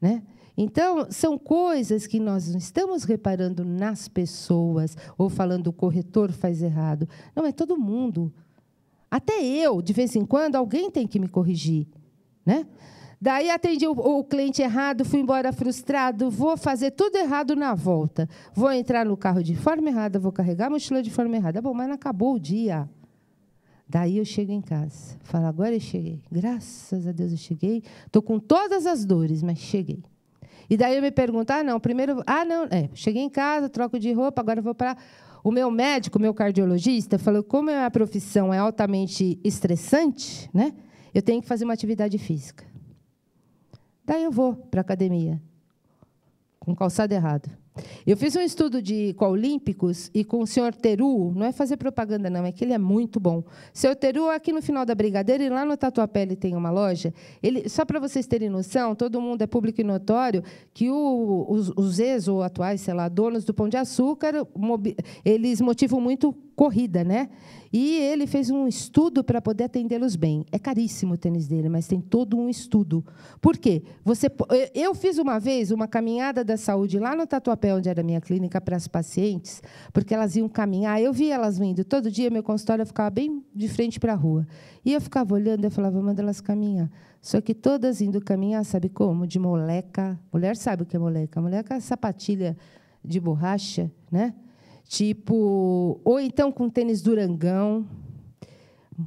Né? Então, são coisas que nós não estamos reparando nas pessoas ou falando o corretor faz errado. Não, é todo mundo. Até eu, de vez em quando, alguém tem que me corrigir. Né? Daí atendi o, o, cliente errado, fui embora frustrado, vou fazer tudo errado na volta. Vou entrar no carro de forma errada, vou carregar a mochila de forma errada. Bom, mas acabou o dia. Daí eu chego em casa, falo, agora eu cheguei. Graças a Deus eu cheguei. Estou com todas as dores, mas cheguei. E daí eu me pergunto, ah, não, primeiro, ah, não, é, cheguei em casa, troco de roupa, agora vou para o meu médico, meu cardiologista, falou: como a profissão é altamente estressante, né, eu tenho que fazer uma atividade física. Daí eu vou para a academia, com calçado errado. Eu fiz um estudo de com Olímpicos e com o senhor Teru, não é fazer propaganda não, é que ele é muito bom. O senhor Teru aqui no final da Brigadeira e lá no Tatuapé ele tem uma loja. Ele, só para vocês terem noção, todo mundo é público e notório que o, os, os ex ou atuais, sei lá, donos do Pão de Açúcar, mobi, eles motivam muito corrida, né? E ele fez um estudo para poder atendê-los bem. É caríssimo o tênis dele, mas tem todo um estudo. Por quê? Você, eu fiz uma vez uma caminhada da saúde lá no Tatuapé, onde era a minha clínica, para as pacientes, porque elas iam caminhar. Eu via elas vindo. Todo dia, meu consultório ficava bem de frente para a rua. E eu ficava olhando, eu falava, manda elas caminhar. Só que todas indo caminhar, sabe como? De moleca. Mulher sabe o que é moleca. Moleca é sapatilha de borracha, né? Tipo, ou então com tênis durangão.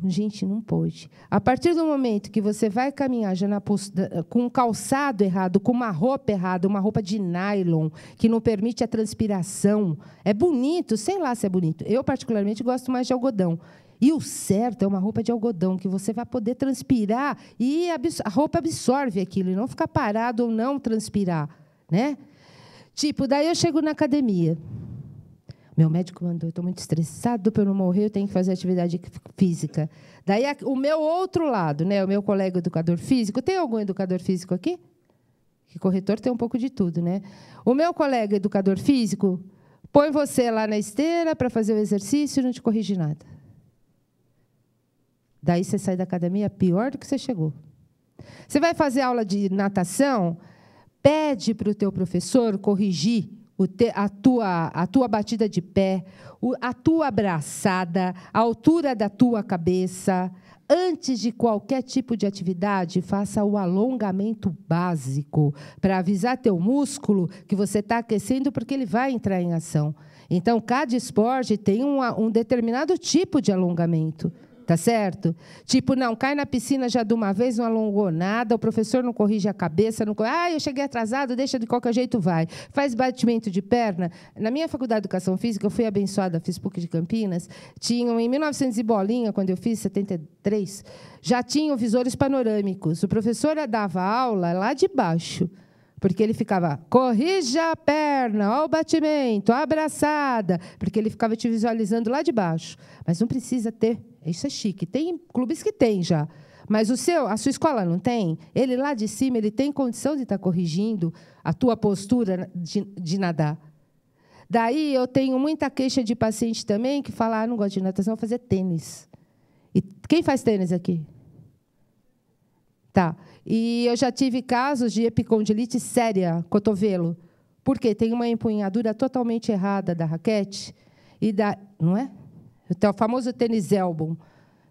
Gente, não pode. A partir do momento que você vai caminhar já na posta, com um calçado errado, com uma roupa errada, uma roupa de nylon, que não permite a transpiração, é bonito, sei lá se é bonito. Eu, particularmente, gosto mais de algodão. E o certo é uma roupa de algodão, que você vai poder transpirar e a roupa absorve aquilo, e não ficar parado ou não transpirar. Né? Tipo, daí eu chego na academia. Meu médico mandou, eu estou muito estressado para não morrer, eu tenho que fazer atividade física. Daí o meu outro lado, né, o meu colega educador físico, tem algum educador físico aqui? Que corretor tem um pouco de tudo, né? O meu colega educador físico põe você lá na esteira para fazer o exercício e não te corrige nada. Daí você sai da academia pior do que você chegou. Você vai fazer aula de natação, pede para o teu professor corrigir te, a, tua, a tua batida de pé, a tua abraçada, a altura da tua cabeça. Antes de qualquer tipo de atividade, faça o alongamento básico para avisar teu músculo que você está aquecendo porque ele vai entrar em ação. Então, cada esporte tem um determinado tipo de alongamento tá certo? Tipo, não, cai na piscina já de uma vez, não alongou nada, o professor não corrige a cabeça, não ah, eu cheguei atrasado, deixa de qualquer jeito, vai. Faz batimento de perna. Na minha faculdade de Educação Física, eu fui abençoada, fiz PUC de Campinas, tinham, em 1900 e bolinha, quando eu fiz, 73, já tinham visores panorâmicos. O professor dava aula lá de baixo, porque ele ficava, corrija a perna, ó o batimento, abraçada, porque ele ficava te visualizando lá de baixo. Mas não precisa ter isso é chique. Tem clubes que tem já. Mas o seu, a sua escola não tem? Ele lá de cima, ele tem condição de estar tá corrigindo a tua postura de, de nadar. Daí eu tenho muita queixa de paciente também que fala: ah, não gosto de natação, vou fazer tênis. E quem faz tênis aqui? Tá. E eu já tive casos de epicondilite séria, cotovelo. Porque tem uma empunhadura totalmente errada da raquete e da, não é? o famoso tênis elbow.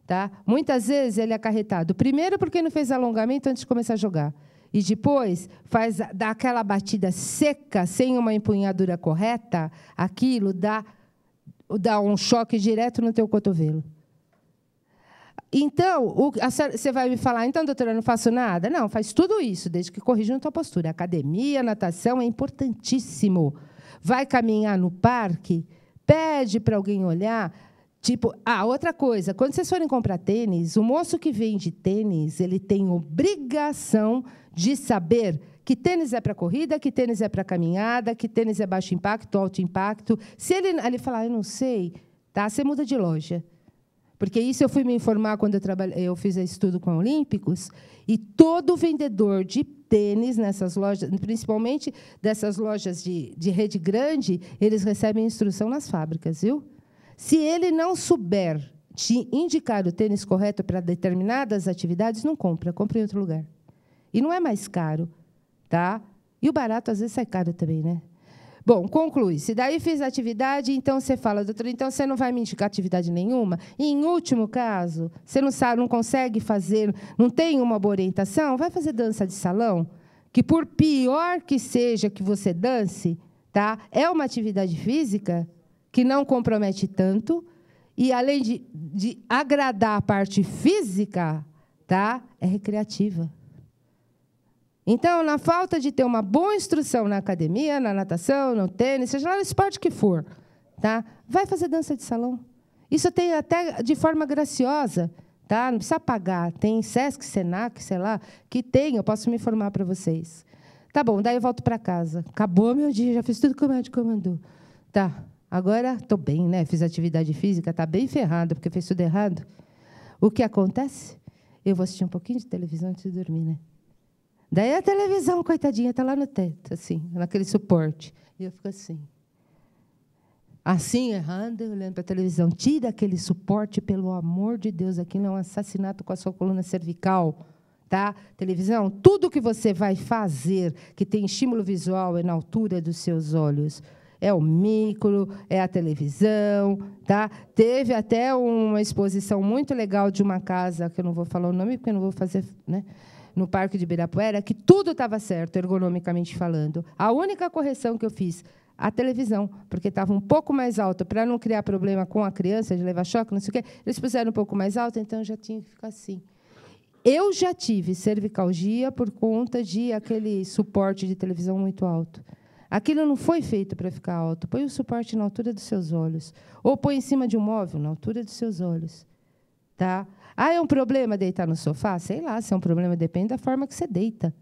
Tá? Muitas vezes ele é acarretado. Primeiro, porque não fez alongamento antes de começar a jogar. E depois faz dá aquela batida seca, sem uma empunhadura correta, aquilo dá, dá um choque direto no teu cotovelo. Então, o, a, você vai me falar, então, doutora, eu não faço nada? Não, faz tudo isso, desde que corrija a tua postura. Academia, natação é importantíssimo. Vai caminhar no parque, pede para alguém olhar Tipo, ah, outra coisa, quando vocês forem comprar tênis, o moço que vende tênis, ele tem obrigação de saber que tênis é para corrida, que tênis é para caminhada, que tênis é baixo impacto, alto impacto. Se ele, ele falar, ah, eu não sei, tá? Você muda de loja. Porque isso eu fui me informar quando eu, trabalhei, eu fiz estudo com Olímpicos, e todo vendedor de tênis nessas lojas, principalmente dessas lojas de, de rede grande, eles recebem instrução nas fábricas, viu? Se ele não souber te indicar o tênis correto para determinadas atividades, não compra, compra em outro lugar. E não é mais caro, tá? E o barato às vezes sai é caro também, né? Bom, conclui. Se daí fiz atividade, então você fala, doutor, então você não vai me indicar atividade nenhuma? E, em último caso, você não sabe, não consegue fazer, não tem uma boa orientação, vai fazer dança de salão, que por pior que seja que você dance, tá? É uma atividade física, que não compromete tanto, e além de, de agradar a parte física, tá? é recreativa. Então, na falta de ter uma boa instrução na academia, na natação, no tênis, seja lá no esporte que for, tá? vai fazer dança de salão. Isso tem até de forma graciosa, tá? Não precisa pagar. Tem SESC, SENAC, sei lá, que tem, eu posso me informar para vocês. Tá bom, daí eu volto para casa. Acabou meu dia, já fiz tudo que o médico mandou. Tá. Agora estou bem, né? Fiz atividade física, está bem ferrado porque fez tudo errado. O que acontece? Eu vou assistir um pouquinho de televisão antes de dormir, né? Daí a televisão, coitadinha, está lá no teto, assim, naquele suporte. E eu fico assim. Assim, errando, olhando para a televisão. Tira aquele suporte, pelo amor de Deus, aquilo é um assassinato com a sua coluna cervical. Tá? Televisão, tudo que você vai fazer que tem estímulo visual é na altura dos seus olhos é o micro, é a televisão, tá? Teve até uma exposição muito legal de uma casa que eu não vou falar o nome porque eu não vou fazer, né? No Parque de Ibirapuera, que tudo estava certo ergonomicamente falando. A única correção que eu fiz a televisão, porque estava um pouco mais alta, para não criar problema com a criança, de levar choque, não sei o quê. Eles puseram um pouco mais alta, então já tinha que ficar assim. Eu já tive cervicalgia por conta de aquele suporte de televisão muito alto. Aquilo não foi feito para ficar alto. Põe o suporte na altura dos seus olhos. Ou põe em cima de um móvel, na altura dos seus olhos. Tá? Ah, é um problema deitar no sofá? Sei lá se é um problema, depende da forma que você deita.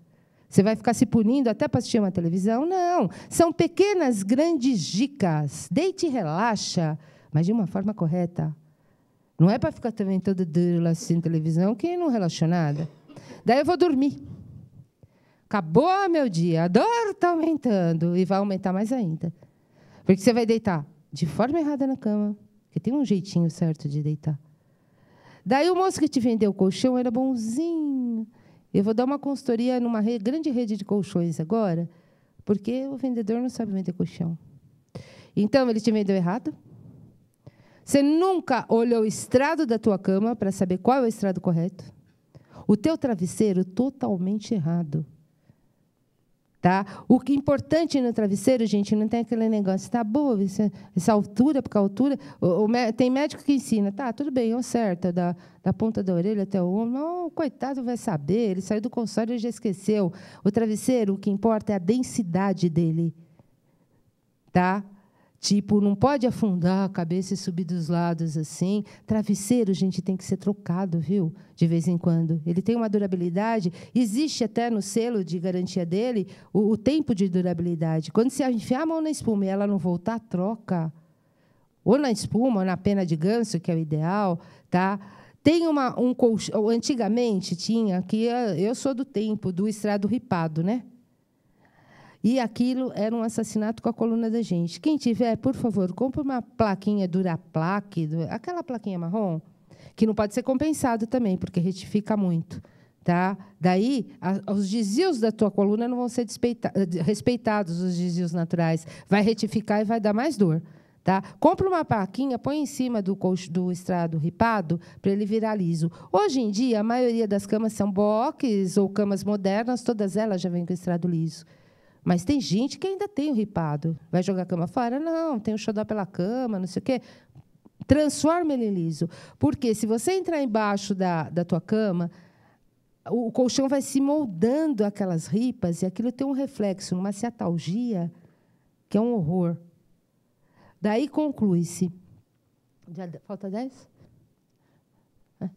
Você vai ficar se punindo até para assistir uma televisão? Não. São pequenas, grandes dicas. Deite e relaxa, mas de uma forma correta. Não é para ficar também todo duro lá assistindo televisão, que não relaxou nada. Daí eu vou dormir. Acabou meu dia, a dor está aumentando e vai aumentar mais ainda. Porque você vai deitar de forma errada na cama, que tem um jeitinho certo de deitar. Daí o moço que te vendeu o colchão era bonzinho. Eu vou dar uma consultoria numa grande rede de colchões agora, porque o vendedor não sabe vender colchão. Então, ele te vendeu errado. Você nunca olhou o estrado da tua cama para saber qual é o estrado correto. O teu travesseiro totalmente errado. Tá? O que é importante no travesseiro, gente, não tem aquele negócio, tá boa, essa altura, porque a altura. O, o, tem médico que ensina, tá, tudo bem, eu certo, da, da ponta da orelha até o ombro. Não, coitado, vai saber, ele saiu do consórcio e já esqueceu. O travesseiro, o que importa é a densidade dele. Tá? Tipo, não pode afundar a cabeça e subir dos lados assim. Travesseiro, gente, tem que ser trocado, viu? De vez em quando. Ele tem uma durabilidade. Existe até no selo de garantia dele o, o tempo de durabilidade. Quando você enfiar a mão na espuma e ela não voltar, troca. Ou na espuma, ou na pena de ganso, que é o ideal, tá? Tem uma, um colchão. Antigamente tinha, que é, eu sou do tempo do estrado ripado, né? E aquilo era um assassinato com a coluna da gente. Quem tiver, por favor, compre uma plaquinha Duraplaque, aquela plaquinha marrom, que não pode ser compensado também, porque retifica muito. Tá? Daí, a, os desvios da tua coluna não vão ser respeitados, os desvios naturais. Vai retificar e vai dar mais dor. Tá? Compre uma plaquinha, põe em cima do, do estrado ripado para ele virar liso. Hoje em dia, a maioria das camas são box ou camas modernas, todas elas já vêm com estrado liso. Mas tem gente que ainda tem o ripado. Vai jogar a cama fora? Não, tem o xodó pela cama, não sei o quê. Transforma ele em liso. Porque se você entrar embaixo da, da tua cama, o colchão vai se moldando aquelas ripas e aquilo tem um reflexo, uma ciatalgia, que é um horror. Daí conclui-se. Falta 10? É.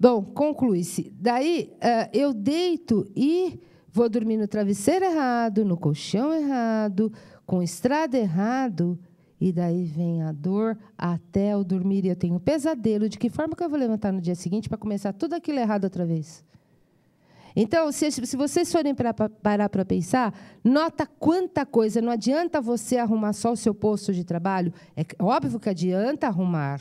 Bom, conclui-se. Daí eh, eu deito e vou dormir no travesseiro errado, no colchão errado, com estrada errado, e daí vem a dor até eu dormir e eu tenho pesadelo. De que forma que eu vou levantar no dia seguinte para começar tudo aquilo errado outra vez? Então, se, se vocês forem pra, pra, parar para pensar, nota quanta coisa. Não adianta você arrumar só o seu posto de trabalho. É óbvio que adianta arrumar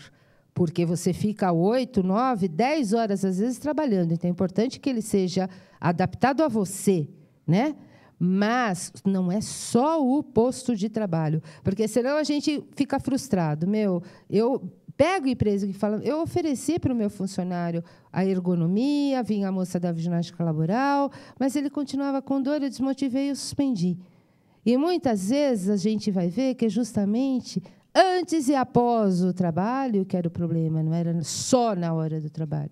porque você fica oito, nove, dez horas às vezes trabalhando. Então é importante que ele seja adaptado a você, né? Mas não é só o posto de trabalho, porque senão a gente fica frustrado. Meu, eu pego empresa que fala, eu ofereci para o meu funcionário a ergonomia, vinha a moça da ginástica laboral, mas ele continuava com dor, eu desmotivei e suspendi. E muitas vezes a gente vai ver que é justamente antes e após o trabalho, que era o problema, não era só na hora do trabalho.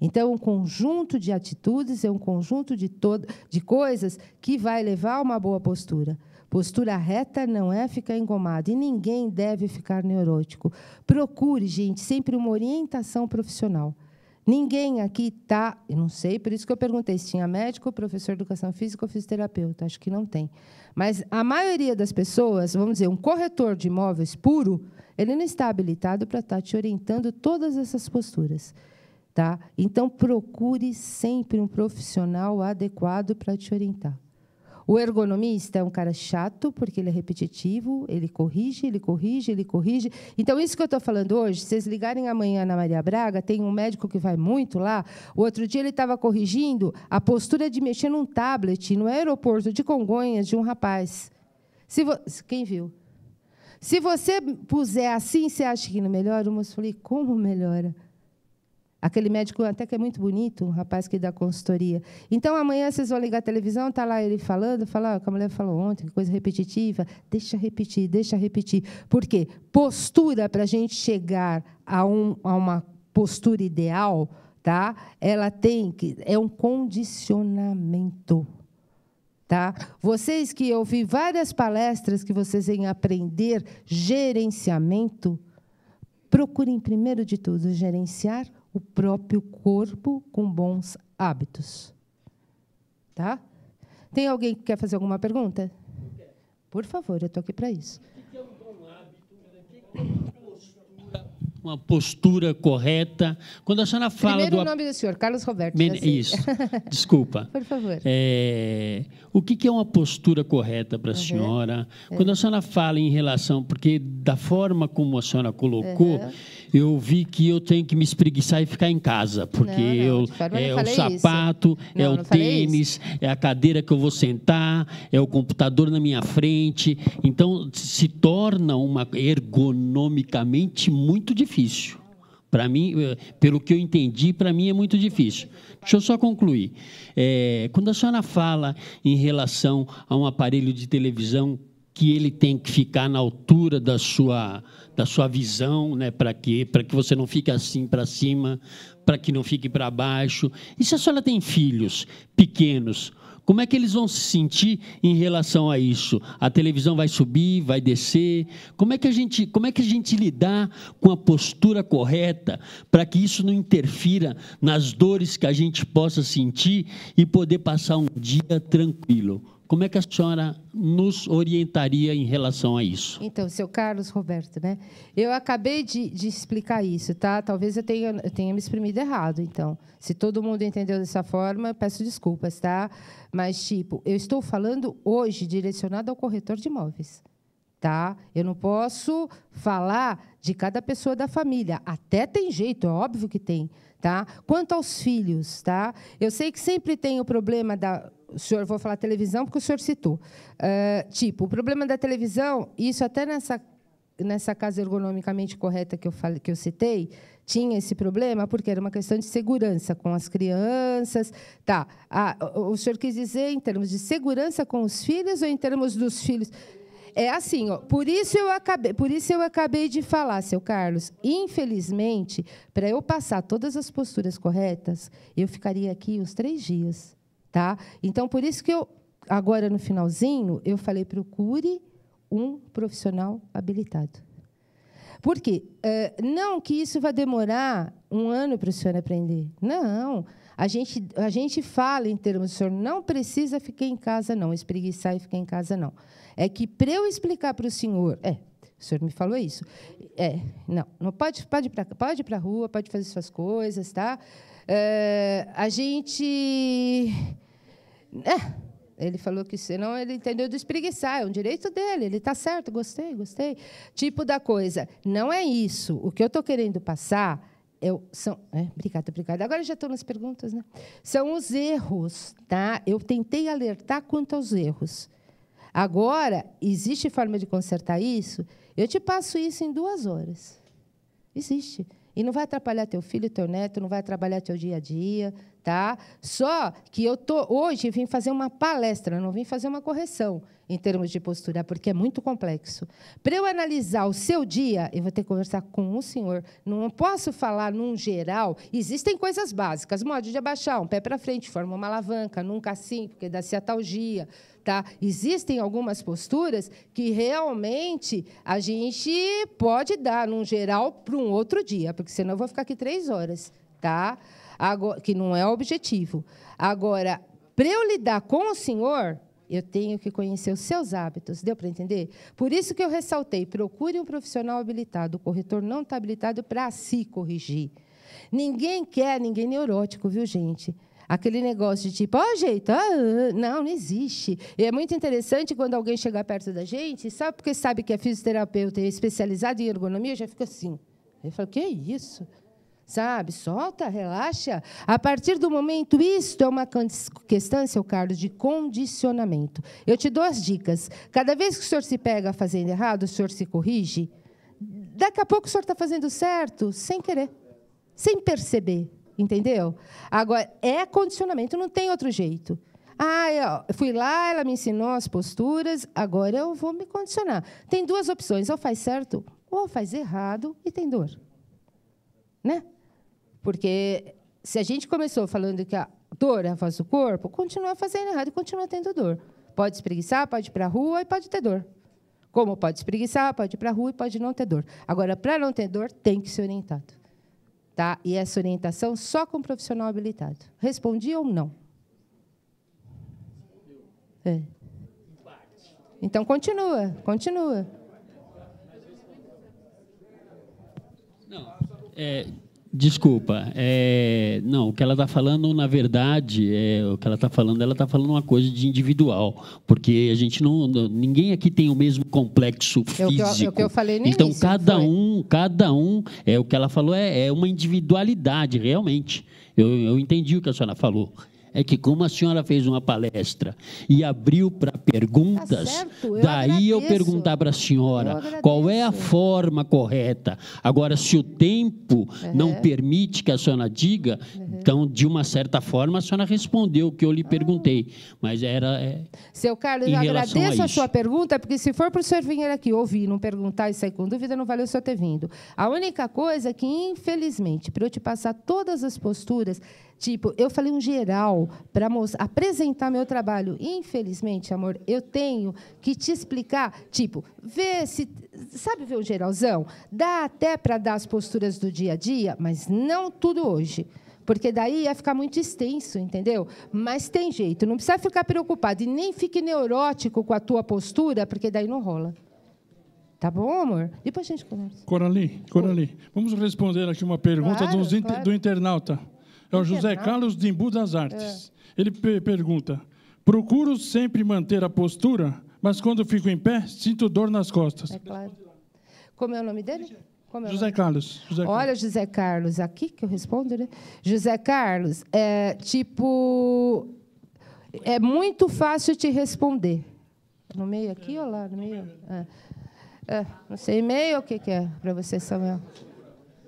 Então, um conjunto de atitudes é um conjunto de, de coisas que vai levar a uma boa postura. Postura reta não é ficar engomado e ninguém deve ficar neurótico. Procure, gente, sempre uma orientação profissional. Ninguém aqui está, eu não sei, por isso que eu perguntei se tinha médico, professor de educação física ou fisioterapeuta. Acho que não tem. Mas a maioria das pessoas, vamos dizer, um corretor de imóveis puro, ele não está habilitado para estar tá te orientando todas essas posturas. Tá? Então, procure sempre um profissional adequado para te orientar. O ergonomista é um cara chato, porque ele é repetitivo, ele corrige, ele corrige, ele corrige. Então, isso que eu estou falando hoje, vocês ligarem amanhã na Maria Braga, tem um médico que vai muito lá. O outro dia ele estava corrigindo a postura de mexer num tablet no aeroporto de Congonhas de um rapaz. Se vo... Quem viu? Se você puser assim, você acha que não melhora? O moço como melhora? Aquele médico até que é muito bonito, um rapaz que dá consultoria. Então, amanhã vocês vão ligar a televisão, está lá ele falando, fala, ah, a mulher falou ontem, que coisa repetitiva. Deixa repetir, deixa repetir. Por quê? Postura para a gente chegar a, um, a uma postura ideal, tá? Ela tem que. É um condicionamento. Tá? Vocês que eu vi várias palestras que vocês vêm aprender gerenciamento, procurem primeiro de tudo gerenciar o próprio corpo com bons hábitos. Tá? Tem alguém que quer fazer alguma pergunta? Por favor, eu estou aqui para isso. O que é um bom hábito?
É uma postura correta. Quando a senhora fala Primeiro do... o nome
do senhor, Carlos Roberto. Men... Assim. Isso, (laughs) desculpa. Por favor.
É... O que é uma postura correta para a uhum. senhora? É. Quando a senhora fala em relação... Porque da forma como a senhora colocou... Uhum eu vi que eu tenho que me espreguiçar e ficar em casa, porque não, não, eu, é o sapato, não, é o tênis, é a cadeira que eu vou sentar, é o computador na minha frente. Então, se torna uma ergonomicamente muito difícil. Para mim, eh, pelo que eu entendi, para mim é muito difícil. Deixa eu só concluir. É, quando a senhora fala em relação a um aparelho de televisão que ele tem que ficar na altura da sua, da sua visão, né? para quê? Para que você não fique assim para cima, para que não fique para baixo. E se a senhora tem filhos pequenos, como é que eles vão se sentir em relação a isso? A televisão vai subir, vai descer? Como é que a gente, como é que a gente lidar com a postura correta para que isso não interfira nas dores que a gente possa sentir e poder passar um dia tranquilo? Como é que a senhora nos orientaria em relação a isso?
Então, seu Carlos Roberto, né? Eu acabei de, de explicar isso, tá? Talvez eu tenha, eu tenha me exprimido errado, então. Se todo mundo entendeu dessa forma, peço desculpas, tá? Mas, tipo, eu estou falando hoje direcionado ao corretor de imóveis tá? Eu não posso falar de cada pessoa da família. Até tem jeito, é óbvio que tem, tá? Quanto aos filhos, tá? Eu sei que sempre tem o problema da o senhor, vou falar televisão porque o senhor citou. Uh, tipo, o problema da televisão, isso até nessa, nessa casa ergonomicamente correta que eu, falei, que eu citei, tinha esse problema porque era uma questão de segurança com as crianças. Tá. Ah, o senhor quis dizer em termos de segurança com os filhos ou em termos dos filhos? É assim, ó, por isso eu acabei, por isso eu acabei de falar, seu Carlos. Infelizmente, para eu passar todas as posturas corretas, eu ficaria aqui uns três dias. Tá? Então, por isso que eu, agora no finalzinho, eu falei: procure um profissional habilitado. Por quê? Eh, não que isso vá demorar um ano para o senhor aprender. Não. A gente, a gente fala em termos, o senhor não precisa ficar em casa, não, espreguiçar e ficar em casa, não. É que para eu explicar para o senhor. É, o senhor me falou isso. É, não, não pode, pode ir para a rua, pode fazer suas coisas, tá? É, a gente é, ele falou que senão ele entendeu de espreguiçar, é um direito dele, ele está certo, gostei, gostei. Tipo da coisa, não é isso. O que eu estou querendo passar eu, são. É, obrigada, obrigada. Agora já estou nas perguntas, né? São os erros, tá? Eu tentei alertar quanto aos erros. Agora, existe forma de consertar isso? Eu te passo isso em duas horas. Existe. E não vai atrapalhar teu filho, teu neto, não vai atrapalhar teu dia a dia, tá? Só que eu tô hoje vim fazer uma palestra, não vim fazer uma correção em termos de postura, porque é muito complexo. Para eu analisar o seu dia, eu vou ter que conversar com o senhor. Não posso falar num geral. Existem coisas básicas, modo de abaixar, um pé para frente, forma uma alavanca, nunca assim, porque dá ciatalgia Tá? Existem algumas posturas que realmente a gente pode dar num geral para um outro dia, porque senão eu vou ficar aqui três horas. Tá? Agora, que não é o objetivo. Agora, para eu lidar com o Senhor, eu tenho que conhecer os seus hábitos. Deu para entender? Por isso que eu ressaltei: procure um profissional habilitado. O corretor não está habilitado para se corrigir. Ninguém quer ninguém neurótico, viu, gente? Aquele negócio de tipo, ó, oh, jeito, ah, não, não existe. E é muito interessante quando alguém chega perto da gente, sabe porque sabe que é fisioterapeuta e é especializado em ergonomia, já fica assim. Eu falo, que é isso? sabe? Solta, relaxa. A partir do momento, isto é uma questão, seu Carlos, de condicionamento. Eu te dou as dicas. Cada vez que o senhor se pega fazendo errado, o senhor se corrige. Daqui a pouco o senhor está fazendo certo, sem querer, sem perceber, entendeu? Agora, é condicionamento, não tem outro jeito. Ah, eu fui lá, ela me ensinou as posturas, agora eu vou me condicionar. Tem duas opções, ou faz certo ou faz errado e tem dor. Né? Porque se a gente começou falando que a dor é a voz do corpo, continua fazendo errado e continua tendo dor. Pode espreguiçar, pode ir para a rua e pode ter dor. Como pode espreguiçar, pode ir para a rua e pode não ter dor. Agora, para não ter dor, tem que ser orientado. Tá? E essa orientação só com um profissional habilitado. Respondi ou não? É. Então, continua, continua.
Não, é, Desculpa, é, não, o que ela está falando, na verdade, é, o que ela está falando, ela está falando uma coisa de individual, porque a gente não, ninguém aqui tem o mesmo complexo físico. É o que eu, é o que eu falei no Então, início, cada foi. um, cada um, é o que ela falou, é, é uma individualidade, realmente. Eu, eu entendi o que a senhora falou. É que como a senhora fez uma palestra e abriu para perguntas, tá eu daí agradeço. eu perguntar para a senhora qual é a forma correta. Agora, se o tempo uhum. não permite que a senhora diga, uhum. então, de uma certa forma, a senhora respondeu o que eu lhe perguntei. Ah. Mas era. É,
Seu Carlos, eu agradeço a, a sua pergunta, porque se for para o senhor vir aqui ouvir, não perguntar e sair com dúvida, não valeu o senhor ter vindo. A única coisa é que, infelizmente, para eu te passar todas as posturas, Tipo, eu falei um geral para apresentar meu trabalho. Infelizmente, amor, eu tenho que te explicar, tipo, vê se sabe ver o geralzão, dá até para dar as posturas do dia a dia, mas não tudo hoje porque daí ia ficar muito extenso, entendeu? Mas tem jeito, não precisa ficar preocupado e nem fique neurótico com a tua postura, porque daí não rola. Tá bom, amor? Depois a gente conversa.
Coralie, Coralie, vamos responder aqui uma pergunta claro, claro. do internauta. É o então, José Carlos Dimbu das Artes. É. Ele pergunta: procuro sempre manter a postura, mas quando fico em pé, sinto dor nas costas. É
claro. Como é o nome dele? É José nome? Carlos. José Olha, José Carlos, aqui que eu respondo, né? José Carlos, é tipo. É muito fácil te responder. No meio aqui ou lá? No meio? É. É, não sei, e-mail o que, que é para você, Samuel?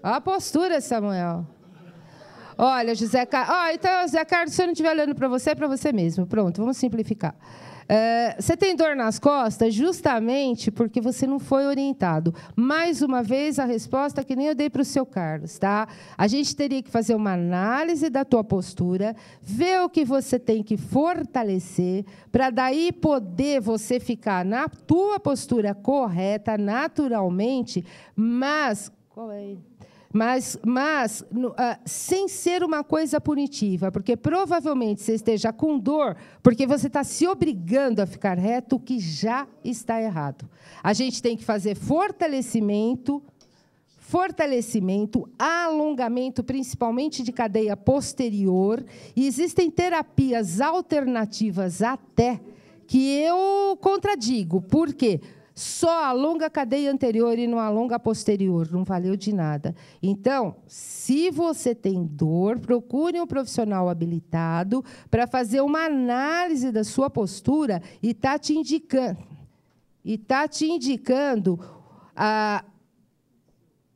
Olha a postura, Samuel. Olha, José Carlos. Oh, então, José Carlos, se eu não estiver olhando para você, é para você mesmo. Pronto, vamos simplificar. É, você tem dor nas costas justamente porque você não foi orientado. Mais uma vez, a resposta que nem eu dei para o seu Carlos, tá? A gente teria que fazer uma análise da tua postura, ver o que você tem que fortalecer, para daí poder você ficar na tua postura correta, naturalmente, mas. Qual é? mas, mas uh, sem ser uma coisa punitiva, porque provavelmente você esteja com dor, porque você está se obrigando a ficar reto, o que já está errado. A gente tem que fazer fortalecimento, fortalecimento, alongamento, principalmente de cadeia posterior, e existem terapias alternativas até que eu contradigo. Por quê? Porque só alonga a cadeia anterior e não alonga a posterior, não valeu de nada. Então, se você tem dor, procure um profissional habilitado para fazer uma análise da sua postura e tá te indicando e tá te indicando a ah,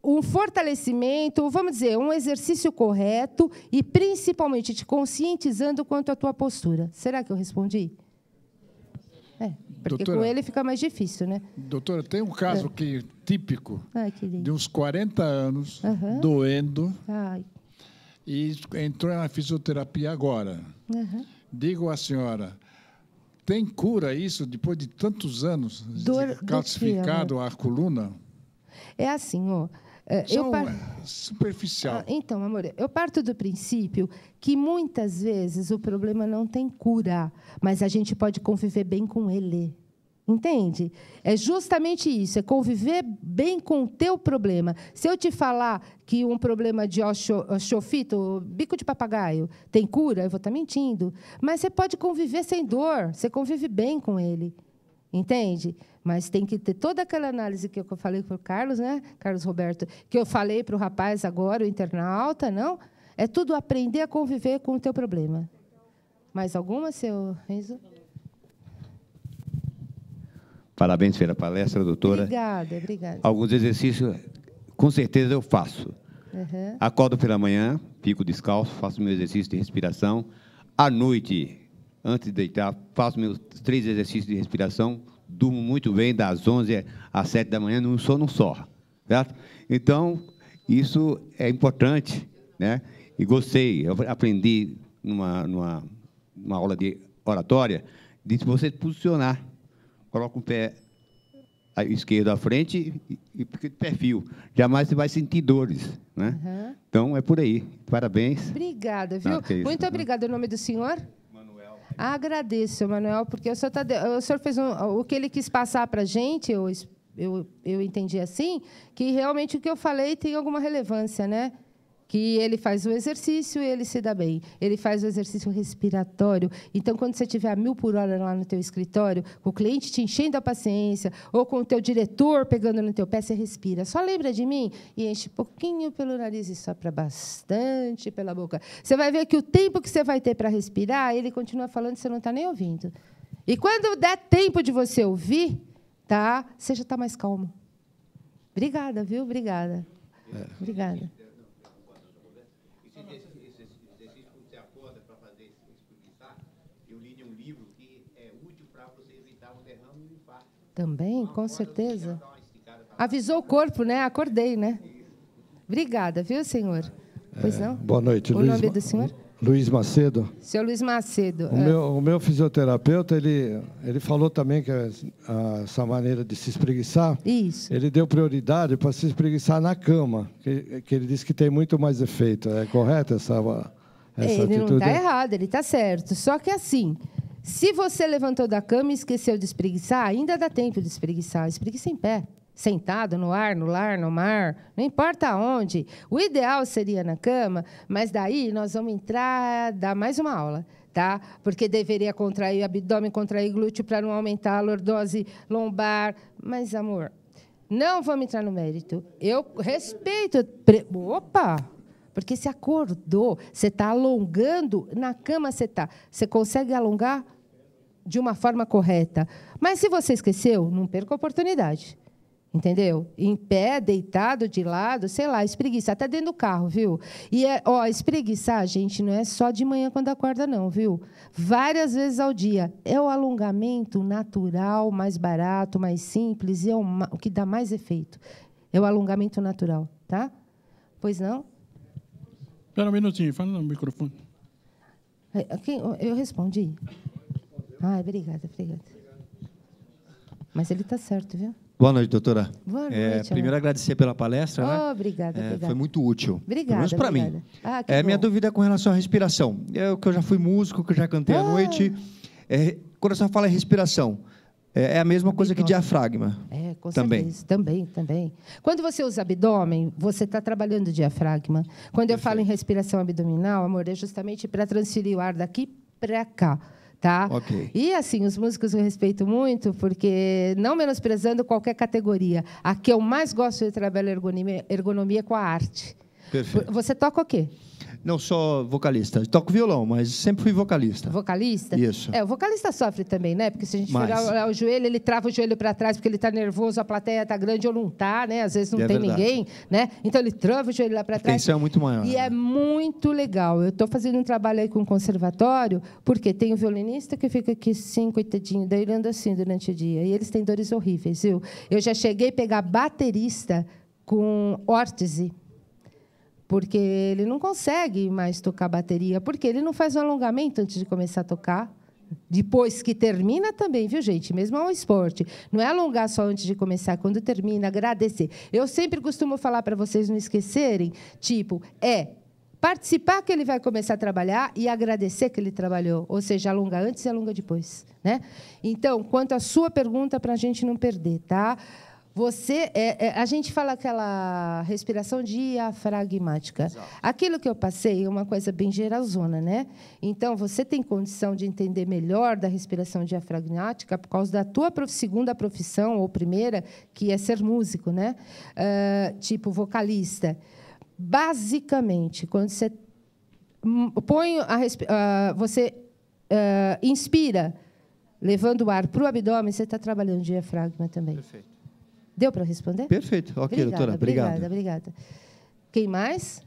um fortalecimento, vamos dizer, um exercício correto e principalmente te conscientizando quanto à tua postura. Será que eu respondi? Porque doutora, com ele fica mais difícil, né?
Doutora, tem um caso ah. que típico Ai, que de uns 40 anos, uhum. doendo, Ai. e entrou na fisioterapia agora. Uhum. Digo à senhora, tem cura isso depois de tantos anos
Dor de calcificado
a coluna?
É assim, ó. É, São é par... superficial. Ah, então, amor, eu parto do princípio que muitas vezes o problema não tem cura, mas a gente pode conviver bem com ele. Entende? É justamente isso, é conviver bem com o teu problema. Se eu te falar que um problema de oxofito, bico de papagaio, tem cura, eu vou estar tá mentindo. Mas você pode conviver sem dor, você convive bem com ele. Entende? Mas tem que ter toda aquela análise que eu falei para o Carlos, né? Carlos Roberto, que eu falei para o rapaz agora, o internauta, não? É tudo aprender a conviver com o teu problema. Mais alguma, seu Renzo?
Parabéns pela palestra, doutora.
Obrigada, obrigada.
Alguns exercícios, com certeza, eu faço. Uhum. Acordo pela manhã, fico descalço, faço meu exercício de respiração. À noite, antes de deitar, faço meus três exercícios de respiração durmo muito bem das 11 às 7 da manhã, num sono só. Certo? Então, isso é importante. Né? E gostei, eu aprendi numa, numa, numa aula de oratória, de você posicionar. Coloca o pé esquerdo à frente e, de perfil. Jamais você vai sentir dores. Né? Uhum. Então, é por aí. Parabéns.
Obrigada, viu? Não, tá, é Muito né? obrigada em nome do senhor. Agradeço, Manuel, porque o senhor, tá o senhor fez um... o que ele quis passar para a gente, eu, eu, eu entendi assim, que realmente o que eu falei tem alguma relevância, né? que ele faz o exercício e ele se dá bem. Ele faz o exercício respiratório. Então, quando você tiver a mil por hora lá no teu escritório, com o cliente te enchendo a paciência, ou com o teu diretor pegando no teu pé, você respira. Só lembra de mim e enche pouquinho pelo nariz e sopra bastante pela boca. Você vai ver que o tempo que você vai ter para respirar, ele continua falando e você não está nem ouvindo. E quando der tempo de você ouvir, tá? Você já está mais calmo. Obrigada, viu? Obrigada.
É. Obrigada.
Também, com certeza. Avisou o corpo, né? Acordei, né? Obrigada, viu, senhor? Pois é, não? É,
boa noite, O Luiz nome do senhor? Luiz Macedo.
Seu Luiz Macedo. O, é.
meu, o meu fisioterapeuta,
ele, ele falou também que essa maneira de se espreguiçar. Isso. Ele deu prioridade para se espreguiçar na cama, que, que ele disse que tem muito mais efeito. É correto essa, essa ele tá atitude? Ele não está errado, ele está certo. Só que assim, se você levantou da cama e esqueceu de espreguiçar, ainda dá tempo de espreguiçar. Espreguiça em pé, sentado, no ar, no lar, no mar, não importa onde. O ideal seria na cama, mas daí nós vamos entrar, dar mais uma aula. Tá? Porque deveria contrair abdômen, contrair glúteo para não aumentar a lordose lombar. Mas, amor, não vamos entrar no mérito. Eu respeito. Pre... Opa! Porque se acordou, você está alongando na cama, você tá. Você consegue alongar? de uma forma correta. Mas se você esqueceu, não perca a oportunidade. Entendeu? Em pé, deitado, de lado, sei lá, espreguiça, até dentro do carro, viu? E, é, ó, espreguiçar, gente, não é só de manhã quando acorda, não, viu? Várias vezes ao dia. É o alongamento natural, mais barato, mais simples e é o, o que dá mais efeito. É o alongamento natural, tá? Pois não?
Espera um minutinho, fala no microfone.
É, eu respondi. Ah, obrigada, obrigada. Mas ele está certo, viu?
Boa noite, doutora.
Boa é, noite. É, primeiro,
agradecer pela palestra. Né? Oh, né?
Obrigada, é, obrigada. Foi
muito útil. Obrigada. Pelo menos para mim. Ah, é, bom. minha dúvida é com relação à respiração. Eu é que eu já fui músico, que eu já cantei ah. à noite. É, quando a fala em respiração, é, é a mesma abdômen. coisa que diafragma.
É, com também. certeza. Também, também. Quando você usa abdômen, você está trabalhando o diafragma. Quando Perfeito. eu falo em respiração abdominal, amor, é justamente para transferir o ar daqui para cá tá? E assim, os músicos eu respeito muito, porque não menosprezando qualquer categoria, a que eu mais gosto de trabalhar é ergonomia, ergonomia com a arte. Perfeito. Você toca o quê?
Não só vocalista. Toco violão, mas sempre fui vocalista.
Vocalista? Isso. É, o vocalista sofre também, né? Porque se a gente mas... olhar o joelho, ele trava o joelho para trás porque ele está nervoso, a plateia está grande ou não está, né? Às vezes não é tem verdade. ninguém, né? Então ele trava o joelho lá para trás. A tensão é muito maior. E né? é muito legal. Eu estou fazendo um trabalho aí com o conservatório, porque tem um violinista que fica aqui assim, coitadinho, daí ele anda assim durante o dia. E eles têm dores horríveis, viu? Eu já cheguei a pegar baterista com órtese porque ele não consegue mais tocar bateria, porque ele não faz um alongamento antes de começar a tocar. Depois que termina também, viu, gente? Mesmo é um esporte. Não é alongar só antes de começar, quando termina, agradecer. Eu sempre costumo falar para vocês não esquecerem, tipo, é participar que ele vai começar a trabalhar e agradecer que ele trabalhou, ou seja, alonga antes e alonga depois, né? Então, quanto à sua pergunta para a gente não perder, tá? Você, é, é, a gente fala aquela respiração diafragmática. Exato. Aquilo que eu passei é uma coisa bem geralzona, né? Então, você tem condição de entender melhor da respiração diafragmática por causa da tua prof... segunda profissão ou primeira, que é ser músico, né? Uh, tipo vocalista. Basicamente, quando você hum, põe a ah, você uh, inspira levando o ar para o abdômen, você está trabalhando diafragma também. Perfeito. Deu para responder? Perfeito. Ok, obrigada, doutora. Obrigada. Obrigada, obrigada. Quem mais?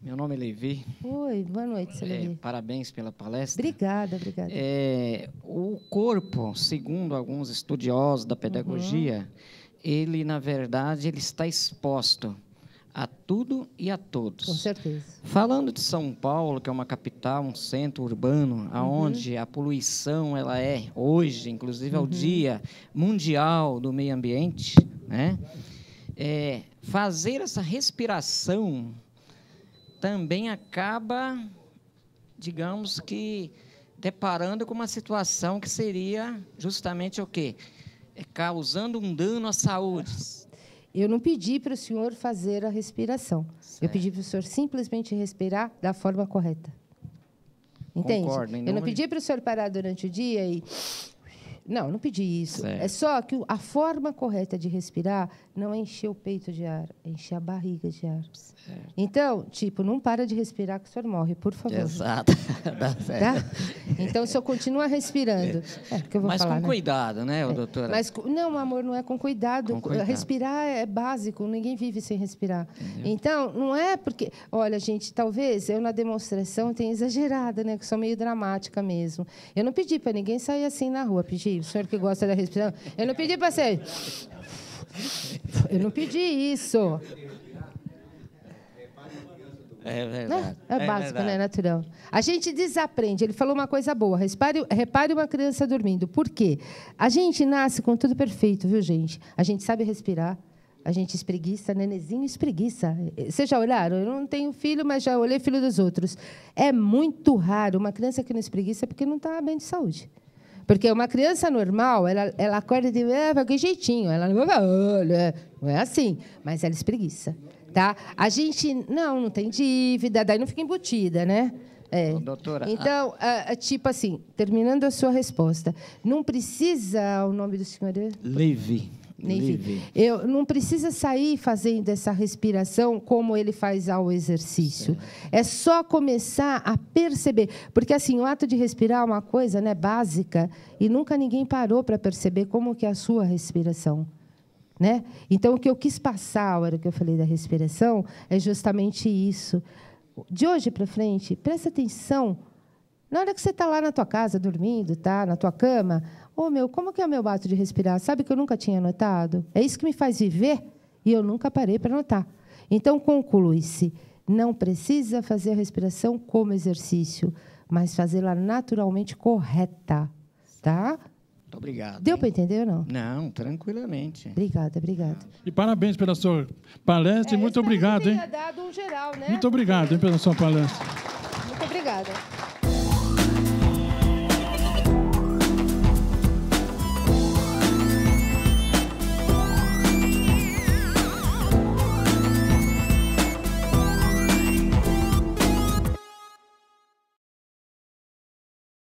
Meu nome é Levi. Oi, boa noite, é, Levi. Parabéns pela palestra. Obrigada, obrigada. É, o corpo, segundo alguns estudiosos da pedagogia, uhum. ele, na verdade, ele está exposto tudo e a todos. Com certeza. Falando de São Paulo, que é uma capital, um centro urbano, uhum. aonde uhum. a poluição ela é hoje, inclusive uhum. é o uhum. Dia Mundial do Meio Ambiente, né? É, fazer essa respiração também acaba, digamos que deparando com uma situação que seria justamente o quê? É causando um dano à saúde eu não pedi para o senhor fazer a respiração. Certo. Eu pedi para o senhor simplesmente respirar da forma correta. Entende? Concordo, eu não pedi para o senhor parar durante o dia e não, não pedi isso. É certo. É só que a forma correta de respirar não é encher o peito de ar, é encher a barriga de ar. Certo. Então, tipo, não para de respirar que o senhor morre, por favor. Exato. (laughs) tá? Então, o senhor continua respirando. É, é que eu vou Mas falar, com né? cuidado, né, é. doutora? Mas, não, amor, não é com cuidado. com cuidado. Respirar é básico, ninguém vive sem respirar. Então, não é porque... Olha, gente, talvez eu na demonstração tenha exagerada, né, que sou meio dramática mesmo. Eu não pedi para ninguém sair assim na rua, pedi o senhor que gosta da respiração. Eu não pedi para você. Eu não pedi isso.
É verdade. Né? É, é básico, é né?
Natural. A gente desaprende. Ele falou uma coisa boa. Repare, repare uma criança dormindo. Por quê? A gente nasce com tudo perfeito, viu, gente? A gente sabe respirar. A gente espreguiça, nenezinho espreguiça. Vocês já olharam? Eu não tenho filho, mas já olhei filho dos outros. É muito raro uma criança que não espreguiça porque não está bem de saúde. Porque uma criança normal, ela, ela acorda de ah, que jeitinho, ela não olha, não é assim, mas ela espreguiça, é tá? A gente não, não tem dívida, daí não fica embutida, né? É. Doutora. Então, ah. tipo assim, terminando a sua resposta, não precisa o nome do senhor? Levi. Nive. Eu não precisa sair fazendo essa respiração como ele faz ao exercício. É só começar a perceber, porque assim, o ato de respirar é uma coisa, né, básica, e nunca ninguém parou para perceber como que é a sua respiração. Né? Então, o que eu quis passar a hora que eu falei da respiração é justamente isso. De hoje para frente, presta atenção. Na hora que você está lá na tua casa dormindo, tá na tua cama, Ô oh, meu, como que é o meu ato de respirar? Sabe que eu nunca tinha notado? É isso que me faz viver e eu nunca parei para notar. Então conclui-se: não precisa fazer a respiração como exercício, mas fazê-la naturalmente correta, tá?
Muito obrigado. Deu para entender ou não? Não,
tranquilamente. Obrigada, obrigada. Ah.
E parabéns pela sua palestra é, e muito obrigado, hein?
Dado um geral,
né? Muito obrigado, hein, pela sua palestra.
Muito obrigada.